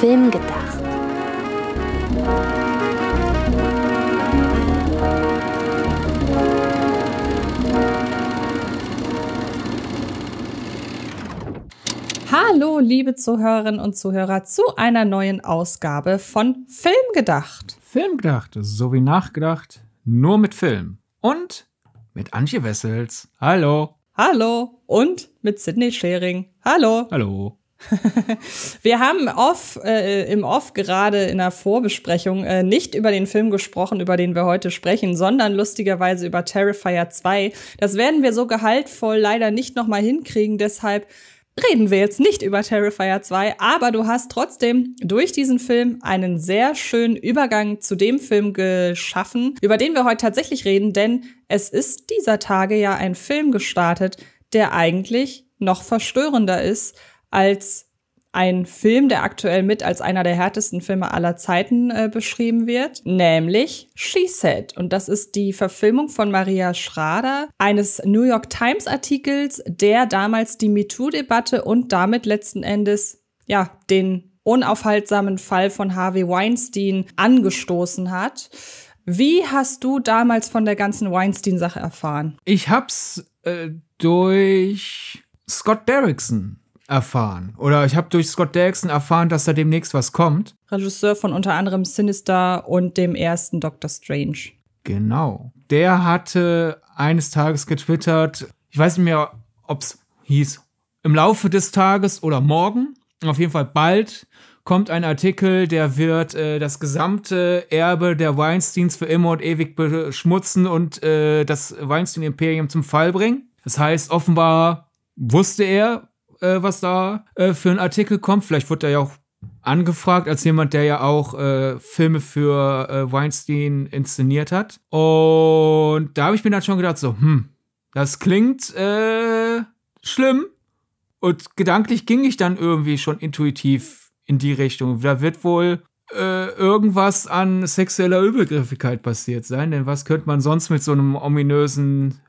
Film gedacht. Hallo, liebe Zuhörerinnen und Zuhörer, zu einer neuen Ausgabe von Film gedacht. Film gedacht, so wie nachgedacht, nur mit Film. Und mit Antje Wessels. Hallo. Hallo. Und mit Sidney Schering. Hallo. Hallo. Wir haben off, äh, im Off gerade in der Vorbesprechung äh, nicht über den Film gesprochen, über den wir heute sprechen, sondern lustigerweise über Terrifier 2. Das werden wir so gehaltvoll leider nicht nochmal hinkriegen, deshalb reden wir jetzt nicht über Terrifier 2, aber du hast trotzdem durch diesen Film einen sehr schönen Übergang zu dem Film geschaffen, über den wir heute tatsächlich reden, denn es ist dieser Tage ja ein Film gestartet, der eigentlich noch verstörender ist als ein Film, der aktuell mit als einer der härtesten Filme aller Zeiten äh, beschrieben wird, nämlich She Said. Und das ist die Verfilmung von Maria Schrader, eines New York Times Artikels, der damals die MeToo-Debatte und damit letzten Endes, ja, den unaufhaltsamen Fall von Harvey Weinstein angestoßen hat. Wie hast du damals von der ganzen Weinstein-Sache erfahren? Ich hab's äh, durch Scott Derrickson erfahren. Oder ich habe durch Scott Derrickson erfahren, dass da demnächst was kommt. Regisseur von unter anderem Sinister und dem ersten Doctor Strange. Genau. Der hatte eines Tages getwittert, ich weiß nicht mehr, ob es hieß, im Laufe des Tages oder morgen, auf jeden Fall bald, kommt ein Artikel, der wird äh, das gesamte Erbe der Weinsteins für immer und ewig beschmutzen und äh, das Weinstein-Imperium zum Fall bringen. Das heißt, offenbar wusste er, äh, was da äh, für ein Artikel kommt. Vielleicht wird er ja auch angefragt als jemand, der ja auch äh, Filme für äh, Weinstein inszeniert hat. Und da habe ich mir dann schon gedacht, so, hm, das klingt äh, schlimm. Und gedanklich ging ich dann irgendwie schon intuitiv in die Richtung. Da wird wohl äh, irgendwas an sexueller Übergriffigkeit passiert sein, denn was könnte man sonst mit so einem ominösen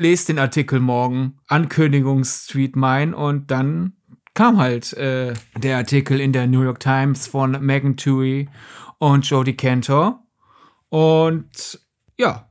lest den Artikel morgen, Ankündigungstweet mein und dann kam halt äh, der Artikel in der New York Times von Megan Tui und Jodie Cantor und ja,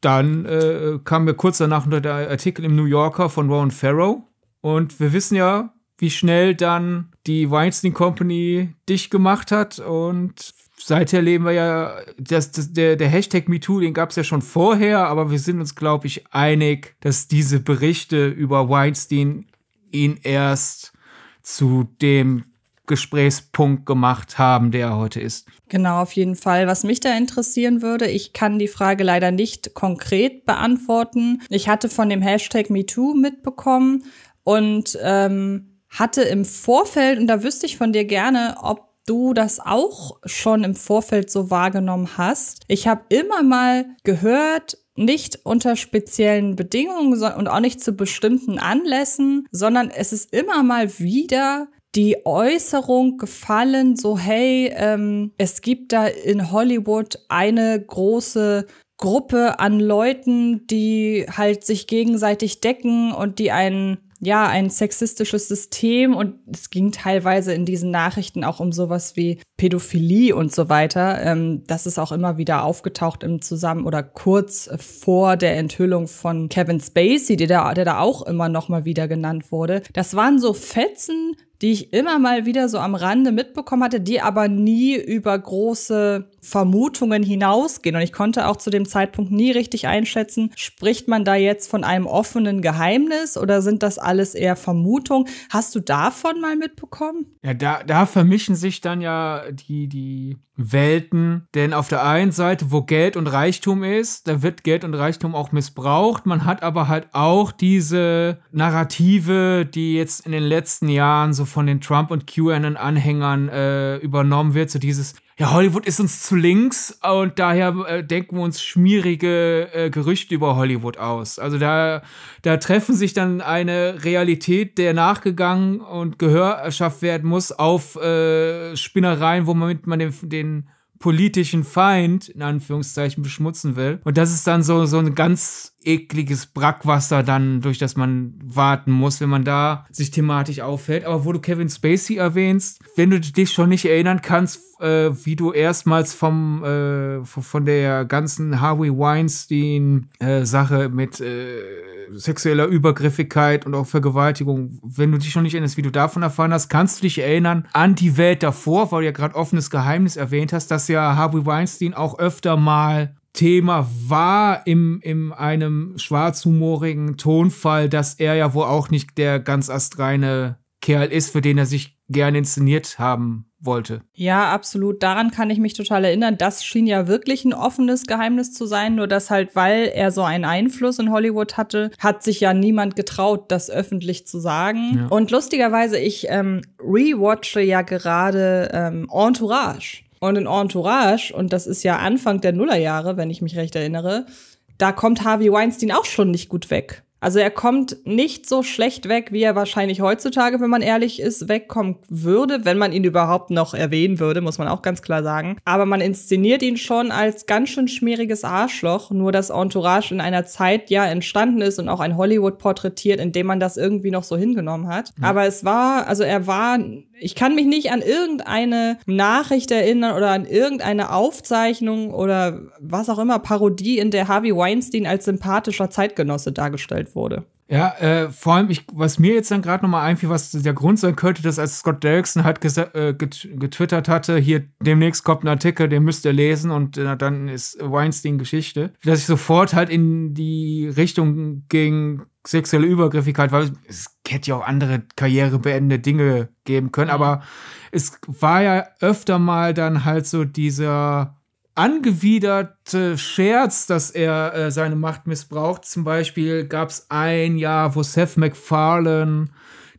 dann äh, kam mir kurz danach unter der Artikel im New Yorker von Rowan Farrow und wir wissen ja, wie schnell dann die Weinstein Company dich gemacht hat und seither leben wir ja, das, das, der, der Hashtag MeToo, den gab es ja schon vorher, aber wir sind uns, glaube ich, einig, dass diese Berichte über Weinstein ihn erst zu dem Gesprächspunkt gemacht haben, der er heute ist. Genau, auf jeden Fall. Was mich da interessieren würde, ich kann die Frage leider nicht konkret beantworten. Ich hatte von dem Hashtag MeToo mitbekommen und ähm, hatte im Vorfeld, und da wüsste ich von dir gerne, ob du das auch schon im Vorfeld so wahrgenommen hast. Ich habe immer mal gehört, nicht unter speziellen Bedingungen und auch nicht zu bestimmten Anlässen, sondern es ist immer mal wieder die Äußerung gefallen, so hey, ähm, es gibt da in Hollywood eine große Gruppe an Leuten, die halt sich gegenseitig decken und die einen ja, ein sexistisches System und es ging teilweise in diesen Nachrichten auch um sowas wie Pädophilie und so weiter. Ähm, das ist auch immer wieder aufgetaucht im Zusammen oder kurz vor der Enthüllung von Kevin Spacey, der da, der da auch immer noch mal wieder genannt wurde. Das waren so Fetzen die ich immer mal wieder so am Rande mitbekommen hatte, die aber nie über große Vermutungen hinausgehen. Und ich konnte auch zu dem Zeitpunkt nie richtig einschätzen, spricht man da jetzt von einem offenen Geheimnis oder sind das alles eher Vermutungen? Hast du davon mal mitbekommen? Ja, da, da vermischen sich dann ja die, die Welten. Denn auf der einen Seite, wo Geld und Reichtum ist, da wird Geld und Reichtum auch missbraucht. Man hat aber halt auch diese Narrative, die jetzt in den letzten Jahren so von den Trump- und QAnon-Anhängern äh, übernommen wird. So dieses, ja, Hollywood ist uns zu links und daher äh, denken wir uns schmierige äh, Gerüchte über Hollywood aus. Also da, da treffen sich dann eine Realität, der nachgegangen und Gehör erschafft werden muss, auf äh, Spinnereien, womit man den, den politischen Feind, in Anführungszeichen, beschmutzen will. Und das ist dann so, so ein ganz ekliges Brackwasser dann, durch das man warten muss, wenn man da sich thematisch auffällt. Aber wo du Kevin Spacey erwähnst, wenn du dich schon nicht erinnern kannst, äh, wie du erstmals vom äh, von der ganzen Harvey Weinstein äh, Sache mit äh, sexueller Übergriffigkeit und auch Vergewaltigung, wenn du dich schon nicht erinnerst, wie du davon erfahren hast, kannst du dich erinnern an die Welt davor, weil du ja gerade offenes Geheimnis erwähnt hast, dass ja Harvey Weinstein auch öfter mal Thema war im, in einem schwarzhumorigen Tonfall, dass er ja wohl auch nicht der ganz astreine Kerl ist, für den er sich gerne inszeniert haben wollte. Ja, absolut. Daran kann ich mich total erinnern. Das schien ja wirklich ein offenes Geheimnis zu sein, nur dass halt, weil er so einen Einfluss in Hollywood hatte, hat sich ja niemand getraut, das öffentlich zu sagen. Ja. Und lustigerweise, ich ähm, rewatche ja gerade ähm, Entourage. Und in Entourage, und das ist ja Anfang der Nullerjahre, wenn ich mich recht erinnere, da kommt Harvey Weinstein auch schon nicht gut weg. Also er kommt nicht so schlecht weg, wie er wahrscheinlich heutzutage, wenn man ehrlich ist, wegkommen würde, wenn man ihn überhaupt noch erwähnen würde, muss man auch ganz klar sagen. Aber man inszeniert ihn schon als ganz schön schmieriges Arschloch, nur dass Entourage in einer Zeit ja entstanden ist und auch ein Hollywood porträtiert, in dem man das irgendwie noch so hingenommen hat. Mhm. Aber es war, also er war ich kann mich nicht an irgendeine Nachricht erinnern oder an irgendeine Aufzeichnung oder was auch immer Parodie, in der Harvey Weinstein als sympathischer Zeitgenosse dargestellt wurde. Ja, äh, vor allem, ich, was mir jetzt dann gerade nochmal einfiel, was der Grund sein könnte, dass als Scott Derrickson halt äh, getwittert hatte, hier demnächst kommt ein Artikel, den müsst ihr lesen und äh, dann ist Weinstein Geschichte, dass ich sofort halt in die Richtung ging, sexuelle Übergriffigkeit, weil es hätte ja auch andere karrierebeendende Dinge geben können, mhm. aber es war ja öfter mal dann halt so dieser angewiderte Scherz, dass er äh, seine Macht missbraucht. Zum Beispiel gab es ein Jahr, wo Seth MacFarlane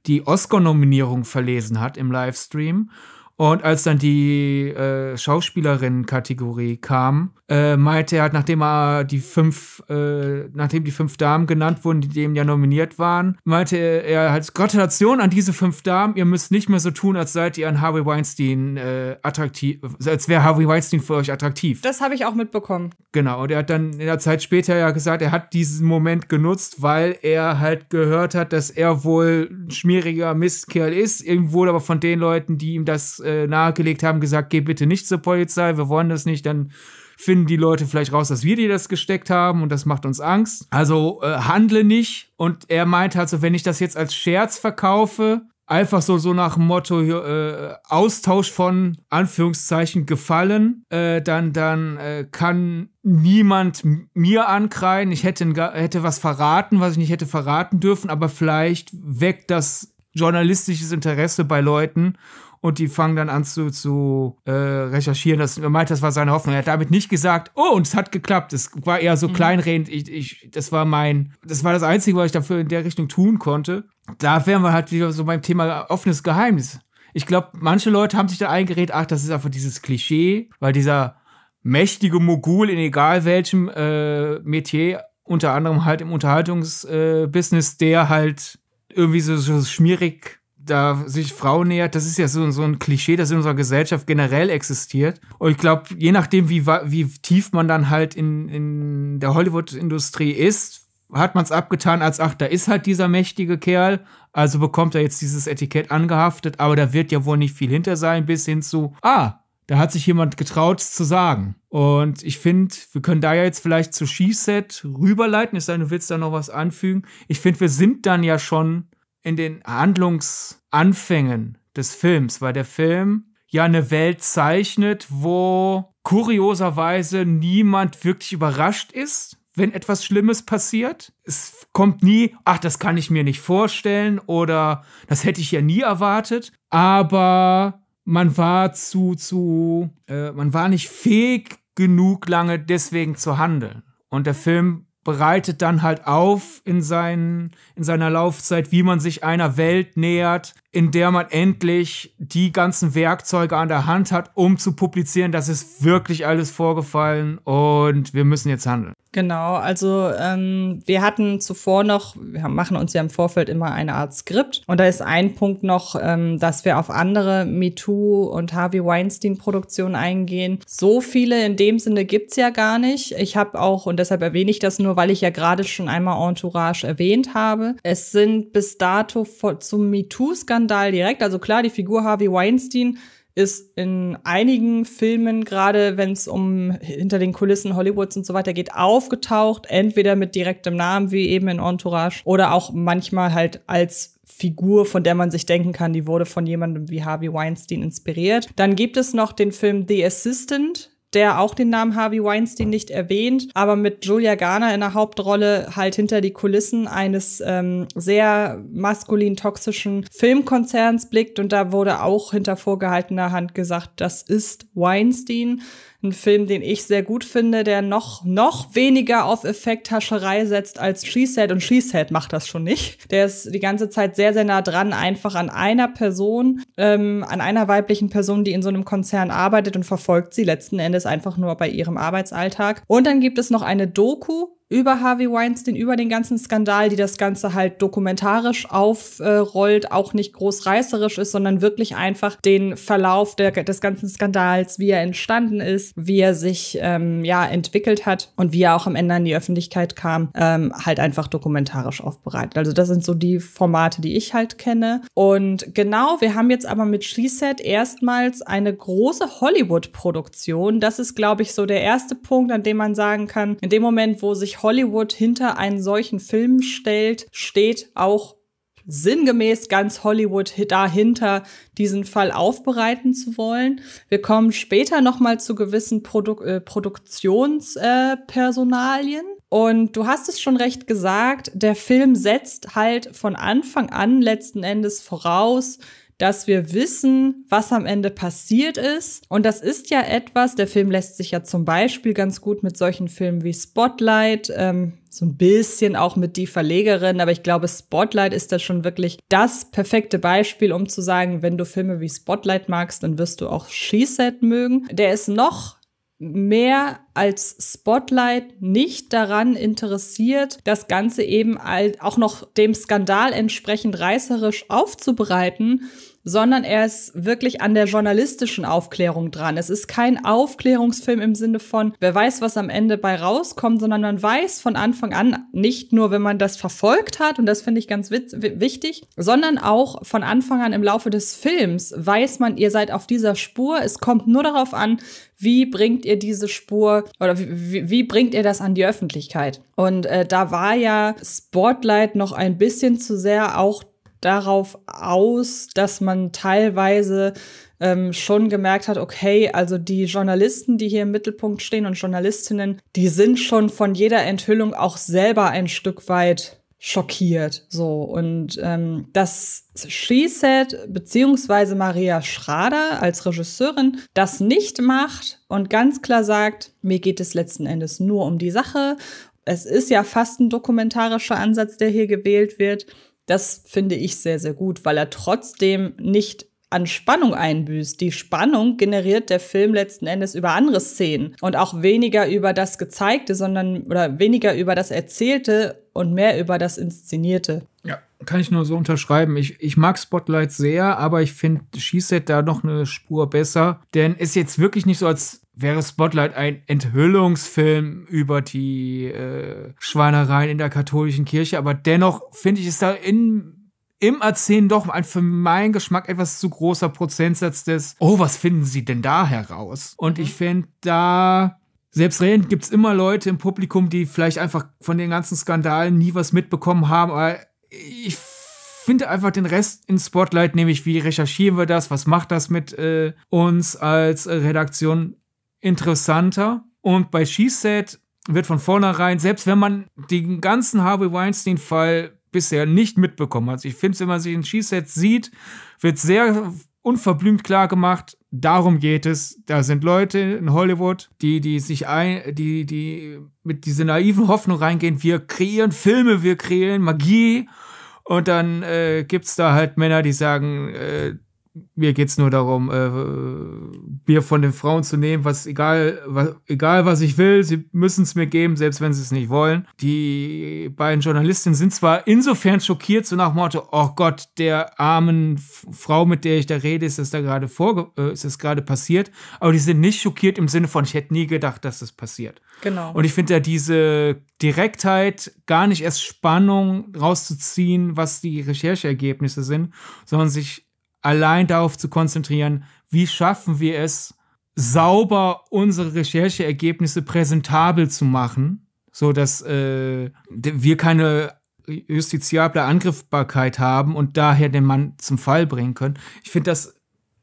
die Oscar-Nominierung verlesen hat im Livestream. Und als dann die äh, Schauspielerin-Kategorie kam, äh, meinte er halt, nachdem er die fünf, äh, nachdem die fünf Damen genannt wurden, die dem ja nominiert waren, meinte er halt, Gratulation an diese fünf Damen, ihr müsst nicht mehr so tun, als seid ihr an Harvey Weinstein äh, attraktiv, als wäre Harvey Weinstein für euch attraktiv. Das habe ich auch mitbekommen. Genau, und er hat dann in der Zeit später ja gesagt, er hat diesen Moment genutzt, weil er halt gehört hat, dass er wohl ein schmieriger Mistkerl ist, irgendwo aber von den Leuten, die ihm das äh, nahegelegt haben, gesagt, geh bitte nicht zur Polizei, wir wollen das nicht, dann finden die Leute vielleicht raus, dass wir dir das gesteckt haben und das macht uns Angst. Also äh, handle nicht. Und er meint halt so, wenn ich das jetzt als Scherz verkaufe, einfach so, so nach dem Motto äh, Austausch von Anführungszeichen gefallen, äh, dann, dann äh, kann niemand mir ankreien, ich hätte, hätte was verraten, was ich nicht hätte verraten dürfen, aber vielleicht weckt das journalistisches Interesse bei Leuten und die fangen dann an zu, zu äh, recherchieren. Das, er meint, das war seine Hoffnung. Er hat damit nicht gesagt, oh, und es hat geklappt. Es war eher so mhm. kleinredend. Ich, ich, das war mein, das war das Einzige, was ich dafür in der Richtung tun konnte. Da wären wir halt wieder so beim Thema offenes Geheimnis. Ich glaube, manche Leute haben sich da eingeredet, ach, das ist einfach dieses Klischee, weil dieser mächtige Mogul in egal welchem äh, Metier, unter anderem halt im Unterhaltungsbusiness, äh, der halt irgendwie so, so schmierig da sich Frau nähert, das ist ja so, so ein Klischee, das in unserer Gesellschaft generell existiert. Und ich glaube, je nachdem, wie, wie tief man dann halt in, in der Hollywood-Industrie ist, hat man es abgetan als, ach, da ist halt dieser mächtige Kerl, also bekommt er jetzt dieses Etikett angehaftet, aber da wird ja wohl nicht viel hinter sein, bis hin zu, ah, da hat sich jemand getraut es zu sagen. Und ich finde, wir können da ja jetzt vielleicht zu She-Set rüberleiten, es sei denn, du willst da noch was anfügen. Ich finde, wir sind dann ja schon in den Handlungsanfängen des Films, weil der Film ja eine Welt zeichnet, wo kurioserweise niemand wirklich überrascht ist, wenn etwas Schlimmes passiert. Es kommt nie, ach, das kann ich mir nicht vorstellen oder das hätte ich ja nie erwartet. Aber man war zu, zu, äh, man war nicht fähig genug lange deswegen zu handeln. Und der Film bereitet dann halt auf in, seinen, in seiner Laufzeit, wie man sich einer Welt nähert, in der man endlich die ganzen Werkzeuge an der Hand hat, um zu publizieren, das ist wirklich alles vorgefallen und wir müssen jetzt handeln. Genau, also ähm, wir hatten zuvor noch, wir machen uns ja im Vorfeld immer eine Art Skript und da ist ein Punkt noch, ähm, dass wir auf andere MeToo und Harvey Weinstein-Produktionen eingehen. So viele in dem Sinne gibt es ja gar nicht. Ich habe auch, und deshalb erwähne ich das nur, weil ich ja gerade schon einmal Entourage erwähnt habe, es sind bis dato zum MeToo-Skandal Skandal direkt. Also klar, die Figur Harvey Weinstein ist in einigen Filmen, gerade wenn es um hinter den Kulissen Hollywoods und so weiter geht, aufgetaucht, entweder mit direktem Namen wie eben in Entourage oder auch manchmal halt als Figur, von der man sich denken kann, die wurde von jemandem wie Harvey Weinstein inspiriert. Dann gibt es noch den Film The Assistant, der auch den Namen Harvey Weinstein nicht erwähnt, aber mit Julia Garner in der Hauptrolle halt hinter die Kulissen eines ähm, sehr maskulin toxischen Filmkonzerns blickt und da wurde auch hinter vorgehaltener Hand gesagt, das ist Weinstein. Ein Film, den ich sehr gut finde, der noch, noch weniger auf Effekthascherei setzt als She und She macht das schon nicht. Der ist die ganze Zeit sehr, sehr nah dran, einfach an einer Person, ähm, an einer weiblichen Person, die in so einem Konzern arbeitet und verfolgt sie letzten Endes einfach nur bei ihrem Arbeitsalltag. Und dann gibt es noch eine Doku über Harvey Weinstein, über den ganzen Skandal, die das Ganze halt dokumentarisch aufrollt, auch nicht groß reißerisch ist, sondern wirklich einfach den Verlauf der, des ganzen Skandals, wie er entstanden ist, wie er sich ähm, ja entwickelt hat und wie er auch am Ende an die Öffentlichkeit kam, ähm, halt einfach dokumentarisch aufbereitet. Also das sind so die Formate, die ich halt kenne. Und genau, wir haben jetzt aber mit SheSet erstmals eine große Hollywood-Produktion. Das ist, glaube ich, so der erste Punkt, an dem man sagen kann, in dem Moment, wo sich Hollywood hinter einen solchen Film stellt, steht auch sinngemäß ganz Hollywood dahinter, diesen Fall aufbereiten zu wollen. Wir kommen später nochmal zu gewissen Produ äh, Produktionspersonalien. Äh, und du hast es schon recht gesagt, der Film setzt halt von Anfang an letzten Endes voraus, dass wir wissen, was am Ende passiert ist. Und das ist ja etwas, der Film lässt sich ja zum Beispiel ganz gut mit solchen Filmen wie Spotlight, ähm, so ein bisschen auch mit die Verlegerin, aber ich glaube, Spotlight ist da schon wirklich das perfekte Beispiel, um zu sagen, wenn du Filme wie Spotlight magst, dann wirst du auch She set mögen. Der ist noch mehr als Spotlight nicht daran interessiert, das Ganze eben auch noch dem Skandal entsprechend reißerisch aufzubereiten, sondern er ist wirklich an der journalistischen Aufklärung dran. Es ist kein Aufklärungsfilm im Sinne von, wer weiß, was am Ende bei rauskommt, sondern man weiß von Anfang an, nicht nur, wenn man das verfolgt hat, und das finde ich ganz wichtig, sondern auch von Anfang an im Laufe des Films weiß man, ihr seid auf dieser Spur. Es kommt nur darauf an, wie bringt ihr diese Spur oder wie, wie bringt ihr das an die Öffentlichkeit? Und äh, da war ja Spotlight noch ein bisschen zu sehr auch darauf aus, dass man teilweise ähm, schon gemerkt hat, okay, also die Journalisten, die hier im Mittelpunkt stehen und Journalistinnen, die sind schon von jeder Enthüllung auch selber ein Stück weit schockiert. So und ähm, das She Said beziehungsweise Maria Schrader als Regisseurin das nicht macht und ganz klar sagt, mir geht es letzten Endes nur um die Sache. Es ist ja fast ein dokumentarischer Ansatz, der hier gewählt wird. Das finde ich sehr, sehr gut, weil er trotzdem nicht an Spannung einbüßt. Die Spannung generiert der Film letzten Endes über andere Szenen und auch weniger über das Gezeigte, sondern oder weniger über das Erzählte und mehr über das Inszenierte. Ja, kann ich nur so unterschreiben. Ich, ich mag Spotlight sehr, aber ich finde She-Set da noch eine Spur besser. Denn es ist jetzt wirklich nicht so, als wäre Spotlight ein Enthüllungsfilm über die äh, Schweinereien in der katholischen Kirche, aber dennoch finde ich es da in, im Erzählen doch ein für meinen Geschmack etwas zu großer Prozentsatz des, oh, was finden Sie denn da heraus? Und ich mhm. finde, da selbstredend gibt es immer Leute im Publikum, die vielleicht einfach von den ganzen Skandalen nie was mitbekommen haben, aber ich finde einfach den Rest in Spotlight, nämlich wie recherchieren wir das, was macht das mit äh, uns als Redaktion, interessanter. Und bei She Said wird von vornherein, selbst wenn man den ganzen Harvey Weinstein-Fall bisher nicht mitbekommen hat, ich finde, wenn man sich in She Said sieht, wird sehr unverblümt klar gemacht, darum geht es. Da sind Leute in Hollywood, die, die sich ein, die, die mit dieser naiven Hoffnung reingehen, wir kreieren Filme, wir kreieren Magie. Und dann äh, gibt es da halt Männer, die sagen, äh, mir geht es nur darum, äh, Bier von den Frauen zu nehmen, was egal, was, egal was ich will, sie müssen es mir geben, selbst wenn sie es nicht wollen. Die beiden Journalistinnen sind zwar insofern schockiert, so nach Motto, oh Gott, der armen Frau, mit der ich da rede, ist das da gerade vorge äh, ist das gerade passiert, aber die sind nicht schockiert im Sinne von, ich hätte nie gedacht, dass das passiert. Genau. Und ich finde ja diese Direktheit, gar nicht erst Spannung rauszuziehen, was die Rechercheergebnisse sind, sondern sich allein darauf zu konzentrieren, wie schaffen wir es, sauber unsere Rechercheergebnisse präsentabel zu machen, so dass äh, wir keine justiziable Angriffbarkeit haben und daher den Mann zum Fall bringen können. Ich finde das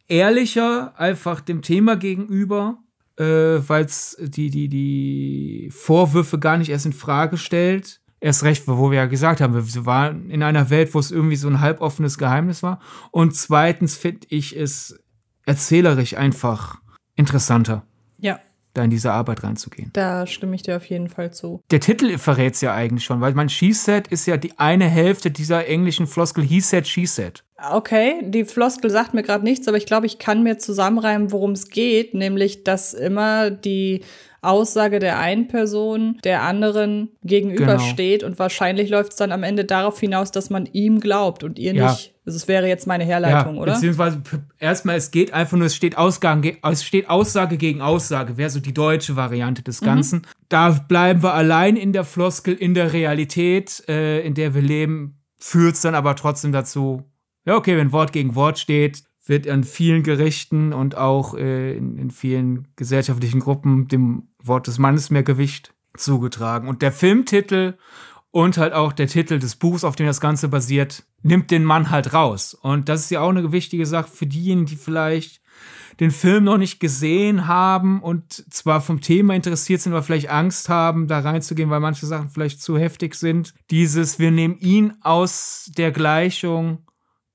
ehrlicher einfach dem Thema gegenüber, äh, weil es die, die, die Vorwürfe gar nicht erst in Frage stellt Erst recht, wo wir ja gesagt haben, wir waren in einer Welt, wo es irgendwie so ein halboffenes Geheimnis war. Und zweitens finde ich es erzählerisch einfach interessanter. Ja. Da in diese Arbeit reinzugehen. Da stimme ich dir auf jeden Fall zu. Der Titel verrät es ja eigentlich schon, weil mein She set ist ja die eine Hälfte dieser englischen Floskel He Said, She Said. Okay, die Floskel sagt mir gerade nichts, aber ich glaube, ich kann mir zusammenreimen, worum es geht, nämlich dass immer die Aussage der einen Person der anderen gegenübersteht genau. und wahrscheinlich läuft es dann am Ende darauf hinaus, dass man ihm glaubt und ihr ja. nicht. Also es wäre jetzt meine Herleitung, ja, oder? Beziehungsweise erstmal, es geht einfach nur, es steht, Ausgang, es steht Aussage gegen Aussage, wäre so die deutsche Variante des mhm. Ganzen. Mhm. Da bleiben wir allein in der Floskel, in der Realität, äh, in der wir leben, führt es dann aber trotzdem dazu, ja, okay, wenn Wort gegen Wort steht, wird an vielen Gerichten und auch äh, in, in vielen gesellschaftlichen Gruppen dem Wort des Mannes mehr Gewicht zugetragen. Und der Filmtitel und halt auch der Titel des Buchs, auf dem das Ganze basiert, nimmt den Mann halt raus. Und das ist ja auch eine wichtige Sache für diejenigen, die vielleicht den Film noch nicht gesehen haben und zwar vom Thema interessiert sind, aber vielleicht Angst haben, da reinzugehen, weil manche Sachen vielleicht zu heftig sind. Dieses, wir nehmen ihn aus der Gleichung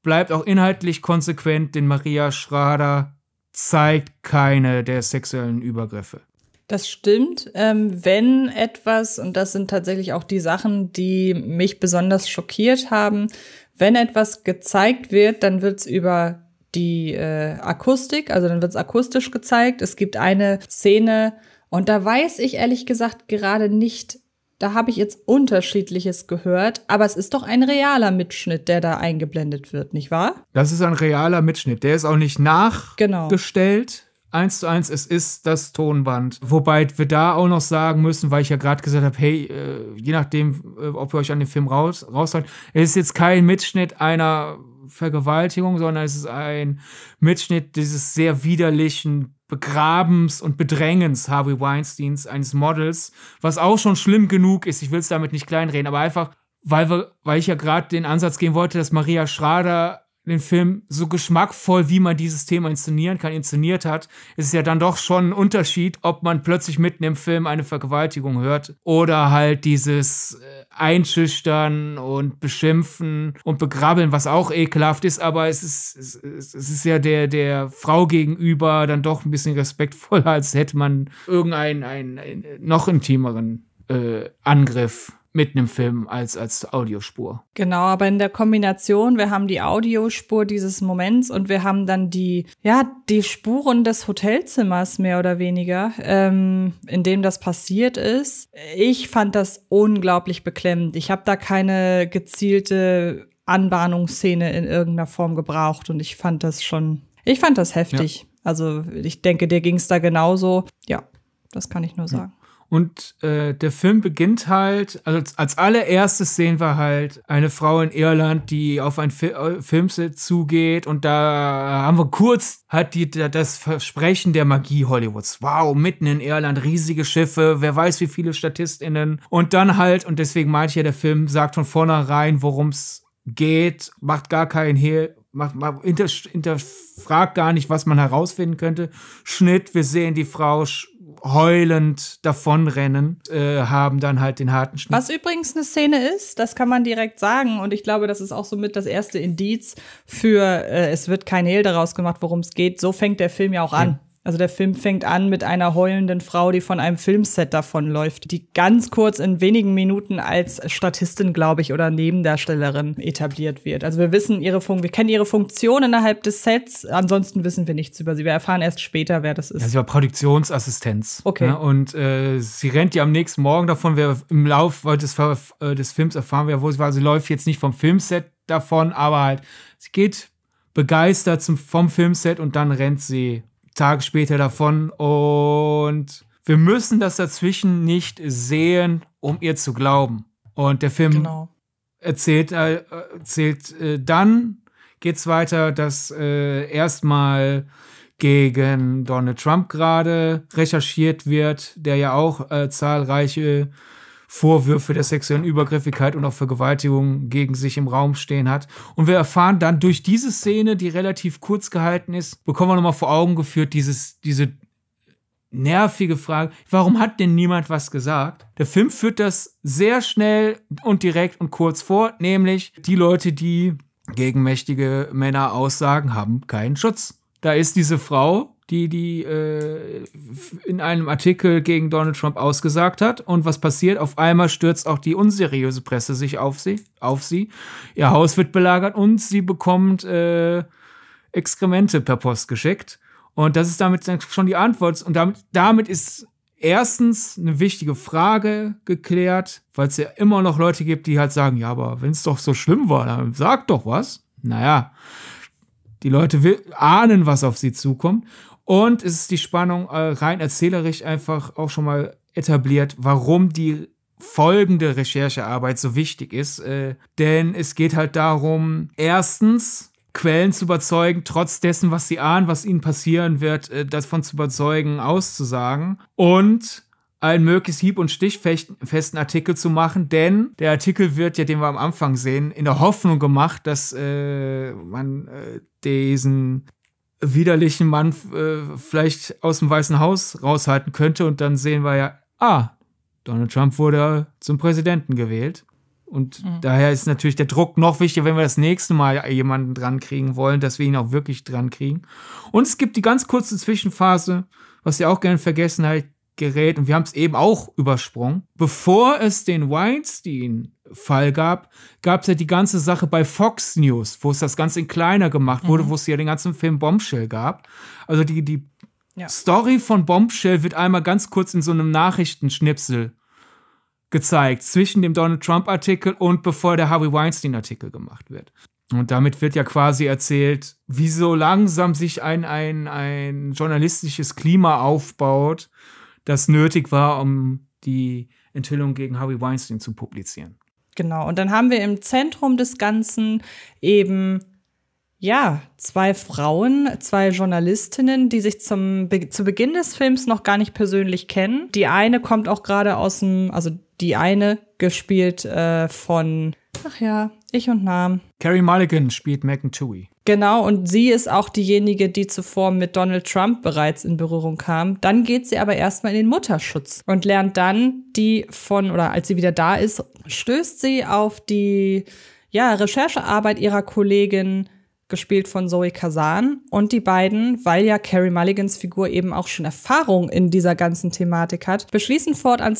bleibt auch inhaltlich konsequent, denn Maria Schrader zeigt keine der sexuellen Übergriffe. Das stimmt. Ähm, wenn etwas, und das sind tatsächlich auch die Sachen, die mich besonders schockiert haben, wenn etwas gezeigt wird, dann wird es über die äh, Akustik, also dann wird es akustisch gezeigt. Es gibt eine Szene, und da weiß ich ehrlich gesagt gerade nicht, da habe ich jetzt unterschiedliches gehört, aber es ist doch ein realer Mitschnitt, der da eingeblendet wird, nicht wahr? Das ist ein realer Mitschnitt. Der ist auch nicht genau. nachgestellt. Genau eins zu eins, es ist das Tonband. Wobei wir da auch noch sagen müssen, weil ich ja gerade gesagt habe, hey, äh, je nachdem, äh, ob ihr euch an den Film raus, raushaltet, es ist jetzt kein Mitschnitt einer Vergewaltigung, sondern es ist ein Mitschnitt dieses sehr widerlichen Begrabens und Bedrängens Harvey Weinsteins, eines Models, was auch schon schlimm genug ist. Ich will es damit nicht kleinreden, aber einfach, weil, wir, weil ich ja gerade den Ansatz gehen wollte, dass Maria Schrader den Film so geschmackvoll, wie man dieses Thema inszenieren kann, inszeniert hat, ist es ja dann doch schon ein Unterschied, ob man plötzlich mitten im Film eine Vergewaltigung hört oder halt dieses äh, Einschüchtern und Beschimpfen und Begrabbeln, was auch ekelhaft ist, aber es ist, es ist, es ist ja der, der Frau gegenüber dann doch ein bisschen respektvoller, als hätte man irgendeinen einen, einen noch intimeren äh, Angriff mit einem Film als, als Audiospur. Genau, aber in der Kombination, wir haben die Audiospur dieses Moments und wir haben dann die, ja, die Spuren des Hotelzimmers mehr oder weniger, ähm, in dem das passiert ist. Ich fand das unglaublich beklemmend. Ich habe da keine gezielte Anbahnungsszene in irgendeiner Form gebraucht und ich fand das schon, ich fand das heftig. Ja. Also ich denke, dir ging es da genauso. Ja, das kann ich nur sagen. Ja. Und äh, der Film beginnt halt, also als, allererstes sehen wir halt eine Frau in Irland, die auf ein Fi äh, Filmset zugeht und da haben wir kurz hat die das Versprechen der Magie Hollywoods. Wow, mitten in Irland riesige Schiffe, wer weiß wie viele Statistinnen und dann halt und deswegen meinte ich ja, der Film sagt von vornherein, worum es geht, macht gar keinen Hehl, macht, macht hinterfragt gar nicht, was man herausfinden könnte. Schnitt, wir sehen die Frau heulend davonrennen, äh, haben dann halt den harten Schnitt. Was übrigens eine Szene ist, das kann man direkt sagen. Und ich glaube, das ist auch somit das erste Indiz für äh, es wird kein Hehl daraus gemacht, worum es geht. So fängt der Film ja auch an. Ja. Also der Film fängt an mit einer heulenden Frau, die von einem Filmset davonläuft, die ganz kurz in wenigen Minuten als Statistin, glaube ich, oder Nebendarstellerin etabliert wird. Also wir wissen ihre Fun wir kennen ihre Funktion innerhalb des Sets, ansonsten wissen wir nichts über sie. Wir erfahren erst später, wer das ist. Ja, sie war Produktionsassistenz. Okay. Ne? Und äh, sie rennt ja am nächsten Morgen davon. Wir im Lauf des, äh, des Films erfahren wir, wo sie war. Sie läuft jetzt nicht vom Filmset davon, aber halt, sie geht begeistert zum, vom Filmset und dann rennt sie Tage später davon und wir müssen das dazwischen nicht sehen, um ihr zu glauben. Und der Film genau. erzählt, äh, erzählt äh, dann, geht's weiter, dass äh, erstmal gegen Donald Trump gerade recherchiert wird, der ja auch äh, zahlreiche Vorwürfe der sexuellen Übergriffigkeit und auch Vergewaltigung gegen sich im Raum stehen hat. Und wir erfahren dann durch diese Szene, die relativ kurz gehalten ist, bekommen wir nochmal vor Augen geführt, dieses, diese nervige Frage, warum hat denn niemand was gesagt? Der Film führt das sehr schnell und direkt und kurz vor, nämlich die Leute, die gegen mächtige Männer aussagen, haben keinen Schutz. Da ist diese Frau, die, die äh, in einem Artikel gegen Donald Trump ausgesagt hat. Und was passiert? Auf einmal stürzt auch die unseriöse Presse sich auf sie. Auf sie. Ihr Haus wird belagert und sie bekommt äh, Exkremente per Post geschickt. Und das ist damit schon die Antwort. Und damit, damit ist erstens eine wichtige Frage geklärt, weil es ja immer noch Leute gibt, die halt sagen, ja, aber wenn es doch so schlimm war, dann sag doch was. Naja, die Leute ahnen, was auf sie zukommt. Und es ist die Spannung äh, rein erzählerisch einfach auch schon mal etabliert, warum die folgende Recherchearbeit so wichtig ist. Äh, denn es geht halt darum, erstens, Quellen zu überzeugen, trotz dessen, was sie ahnen, was ihnen passieren wird, äh, davon zu überzeugen, auszusagen. Und einen möglichst hieb- und stichfesten Artikel zu machen, denn der Artikel wird ja, den wir am Anfang sehen, in der Hoffnung gemacht, dass äh, man äh, diesen widerlichen Mann äh, vielleicht aus dem Weißen Haus raushalten könnte. Und dann sehen wir ja, ah, Donald Trump wurde zum Präsidenten gewählt. Und mhm. daher ist natürlich der Druck noch wichtiger, wenn wir das nächste Mal jemanden dran kriegen wollen, dass wir ihn auch wirklich dran kriegen. Und es gibt die ganz kurze Zwischenphase, was ja auch gerne in Vergessenheit gerät, und wir haben es eben auch übersprungen, bevor es den Weinstein Fall gab, gab es ja die ganze Sache bei Fox News, wo es das Ganze in kleiner gemacht wurde, mhm. wo es ja den ganzen Film Bombshell gab. Also die, die ja. Story von Bombshell wird einmal ganz kurz in so einem Nachrichtenschnipsel gezeigt, zwischen dem Donald Trump-Artikel und bevor der Harvey Weinstein-Artikel gemacht wird. Und damit wird ja quasi erzählt, wie so langsam sich ein, ein, ein journalistisches Klima aufbaut, das nötig war, um die Enthüllung gegen Harvey Weinstein zu publizieren. Genau. Und dann haben wir im Zentrum des Ganzen eben ja, zwei Frauen, zwei Journalistinnen, die sich zum Be zu Beginn des Films noch gar nicht persönlich kennen. Die eine kommt auch gerade aus dem, also die eine gespielt äh, von, ach ja, ich und Namen. Carrie Mulligan spielt Megan Chewie. Genau, und sie ist auch diejenige, die zuvor mit Donald Trump bereits in Berührung kam. Dann geht sie aber erstmal in den Mutterschutz und lernt dann die von, oder als sie wieder da ist, stößt sie auf die ja, Recherchearbeit ihrer Kollegin, gespielt von Zoe Kazan. Und die beiden, weil ja Carrie Mulligans Figur eben auch schon Erfahrung in dieser ganzen Thematik hat, beschließen fortan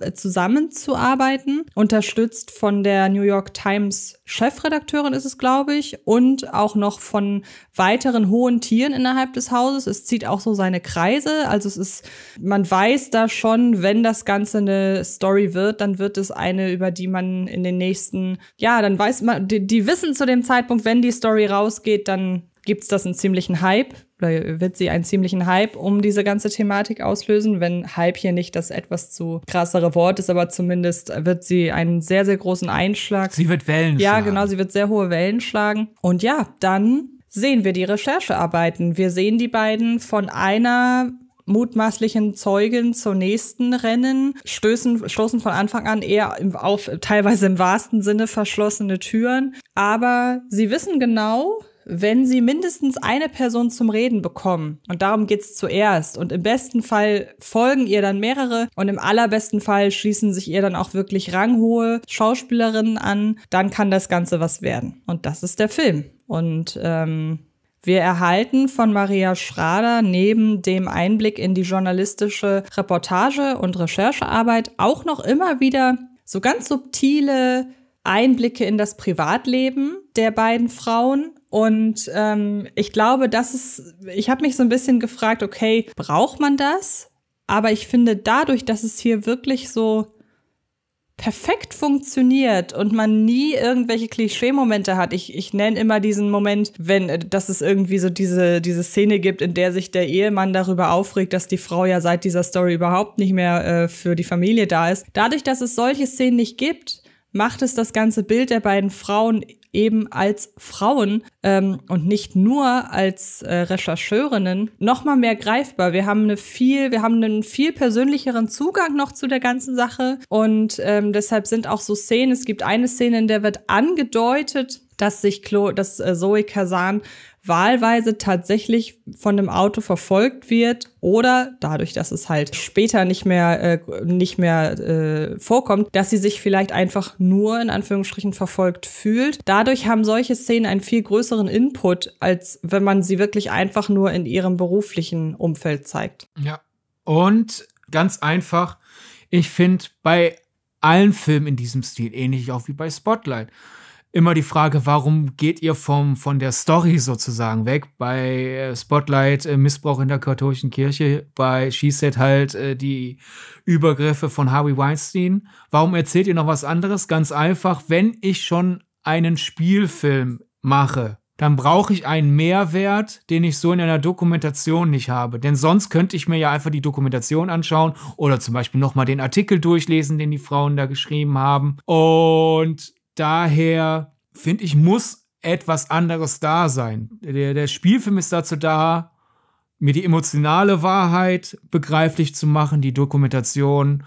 äh, zusammenzuarbeiten, unterstützt von der New York Times Chefredakteurin ist es, glaube ich, und auch noch von weiteren hohen Tieren innerhalb des Hauses. Es zieht auch so seine Kreise. Also es ist, man weiß da schon, wenn das Ganze eine Story wird, dann wird es eine, über die man in den nächsten, ja, dann weiß man, die, die wissen zu dem Zeitpunkt, wenn die Story rausgeht, dann gibt es das einen ziemlichen Hype oder wird sie einen ziemlichen Hype um diese ganze Thematik auslösen, wenn Hype hier nicht das etwas zu krassere Wort ist, aber zumindest wird sie einen sehr, sehr großen Einschlag. Sie wird Wellen ja, schlagen. Ja, genau, sie wird sehr hohe Wellen schlagen. Und ja, dann sehen wir die Recherchearbeiten. Wir sehen die beiden von einer mutmaßlichen Zeugen zur nächsten Rennen, stößen, stoßen von Anfang an eher auf teilweise im wahrsten Sinne verschlossene Türen. Aber sie wissen genau, wenn sie mindestens eine Person zum Reden bekommen. Und darum geht es zuerst. Und im besten Fall folgen ihr dann mehrere und im allerbesten Fall schließen sich ihr dann auch wirklich ranghohe Schauspielerinnen an. Dann kann das Ganze was werden. Und das ist der Film. Und ähm, wir erhalten von Maria Schrader neben dem Einblick in die journalistische Reportage und Recherchearbeit auch noch immer wieder so ganz subtile Einblicke in das Privatleben der beiden Frauen und ähm, ich glaube, das ist, ich habe mich so ein bisschen gefragt, okay, braucht man das? Aber ich finde dadurch, dass es hier wirklich so perfekt funktioniert und man nie irgendwelche Klischee-Momente hat. Ich, ich nenne immer diesen Moment, wenn, äh, dass es irgendwie so diese, diese Szene gibt, in der sich der Ehemann darüber aufregt, dass die Frau ja seit dieser Story überhaupt nicht mehr äh, für die Familie da ist. Dadurch, dass es solche Szenen nicht gibt, macht es das ganze Bild der beiden Frauen eben als Frauen ähm, und nicht nur als äh, Rechercheurinnen noch mal mehr greifbar. Wir haben eine viel, wir haben einen viel persönlicheren Zugang noch zu der ganzen Sache und ähm, deshalb sind auch so Szenen. Es gibt eine Szene, in der wird angedeutet, dass sich Chloe, dass äh, Zoe Kazan wahlweise tatsächlich von dem Auto verfolgt wird oder dadurch, dass es halt später nicht mehr, äh, nicht mehr äh, vorkommt, dass sie sich vielleicht einfach nur in Anführungsstrichen verfolgt fühlt. Dadurch haben solche Szenen einen viel größeren Input, als wenn man sie wirklich einfach nur in ihrem beruflichen Umfeld zeigt. Ja. Und ganz einfach, ich finde bei allen Filmen in diesem Stil, ähnlich auch wie bei Spotlight, immer die Frage, warum geht ihr vom, von der Story sozusagen weg? Bei äh, Spotlight äh, Missbrauch in der katholischen Kirche, bei She Said halt äh, die Übergriffe von Harvey Weinstein. Warum erzählt ihr noch was anderes? Ganz einfach, wenn ich schon einen Spielfilm mache, dann brauche ich einen Mehrwert, den ich so in einer Dokumentation nicht habe. Denn sonst könnte ich mir ja einfach die Dokumentation anschauen oder zum Beispiel nochmal den Artikel durchlesen, den die Frauen da geschrieben haben. Und Daher finde ich, muss etwas anderes da sein. Der, der Spielfilm ist dazu da, mir die emotionale Wahrheit begreiflich zu machen, die Dokumentation,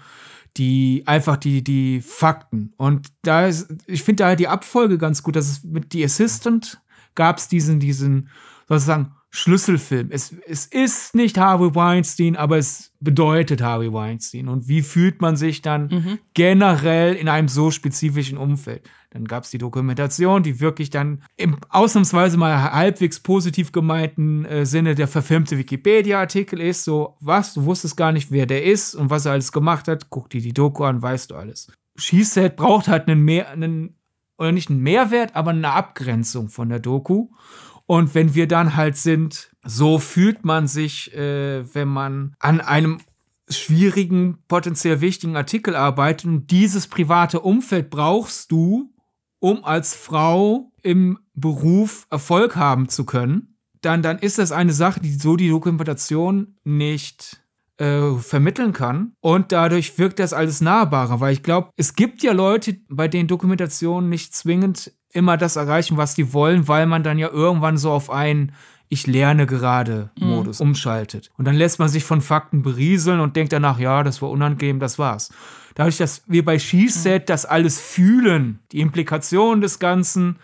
die einfach die, die Fakten. Und da ist, ich finde da halt die Abfolge ganz gut. dass es mit The Assistant gab es diesen, diesen, sozusagen, Schlüsselfilm. Es, es ist nicht Harvey Weinstein, aber es bedeutet Harvey Weinstein. Und wie fühlt man sich dann mhm. generell in einem so spezifischen Umfeld? Dann gab es die Dokumentation, die wirklich dann im ausnahmsweise mal halbwegs positiv gemeinten äh, Sinne der verfilmte Wikipedia-Artikel ist. So, was? Du wusstest gar nicht, wer der ist und was er alles gemacht hat. Guck dir die Doku an, weißt du alles. She-Set braucht halt einen, mehr, einen, oder nicht einen Mehrwert, aber eine Abgrenzung von der Doku. Und wenn wir dann halt sind, so fühlt man sich, äh, wenn man an einem schwierigen, potenziell wichtigen Artikel arbeitet. Und dieses private Umfeld brauchst du, um als Frau im Beruf Erfolg haben zu können. Dann, dann ist das eine Sache, die so die Dokumentation nicht äh, vermitteln kann. Und dadurch wirkt das alles nahbarer, weil ich glaube, es gibt ja Leute, bei denen Dokumentation nicht zwingend immer das erreichen, was die wollen, weil man dann ja irgendwann so auf einen ich lerne gerade mhm. Modus mhm. umschaltet. Und dann lässt man sich von Fakten berieseln und denkt danach, ja, das war unangenehm, das war's. Dadurch, dass wir bei She-Set mhm. das alles fühlen, die Implikationen des Ganzen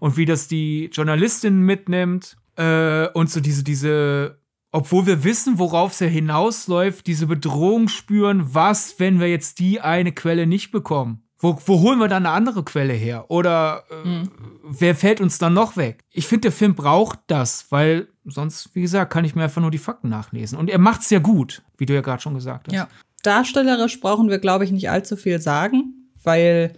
und wie das die Journalistin mitnimmt äh, und so diese, diese, obwohl wir wissen, worauf es ja hinausläuft, diese Bedrohung spüren, was, wenn wir jetzt die eine Quelle nicht bekommen? Wo, wo holen wir dann eine andere Quelle her? Oder äh, mhm. wer fällt uns dann noch weg? Ich finde, der Film braucht das, weil sonst, wie gesagt, kann ich mir einfach nur die Fakten nachlesen. Und er macht es ja gut, wie du ja gerade schon gesagt hast. Ja. Darstellerisch brauchen wir, glaube ich, nicht allzu viel sagen, weil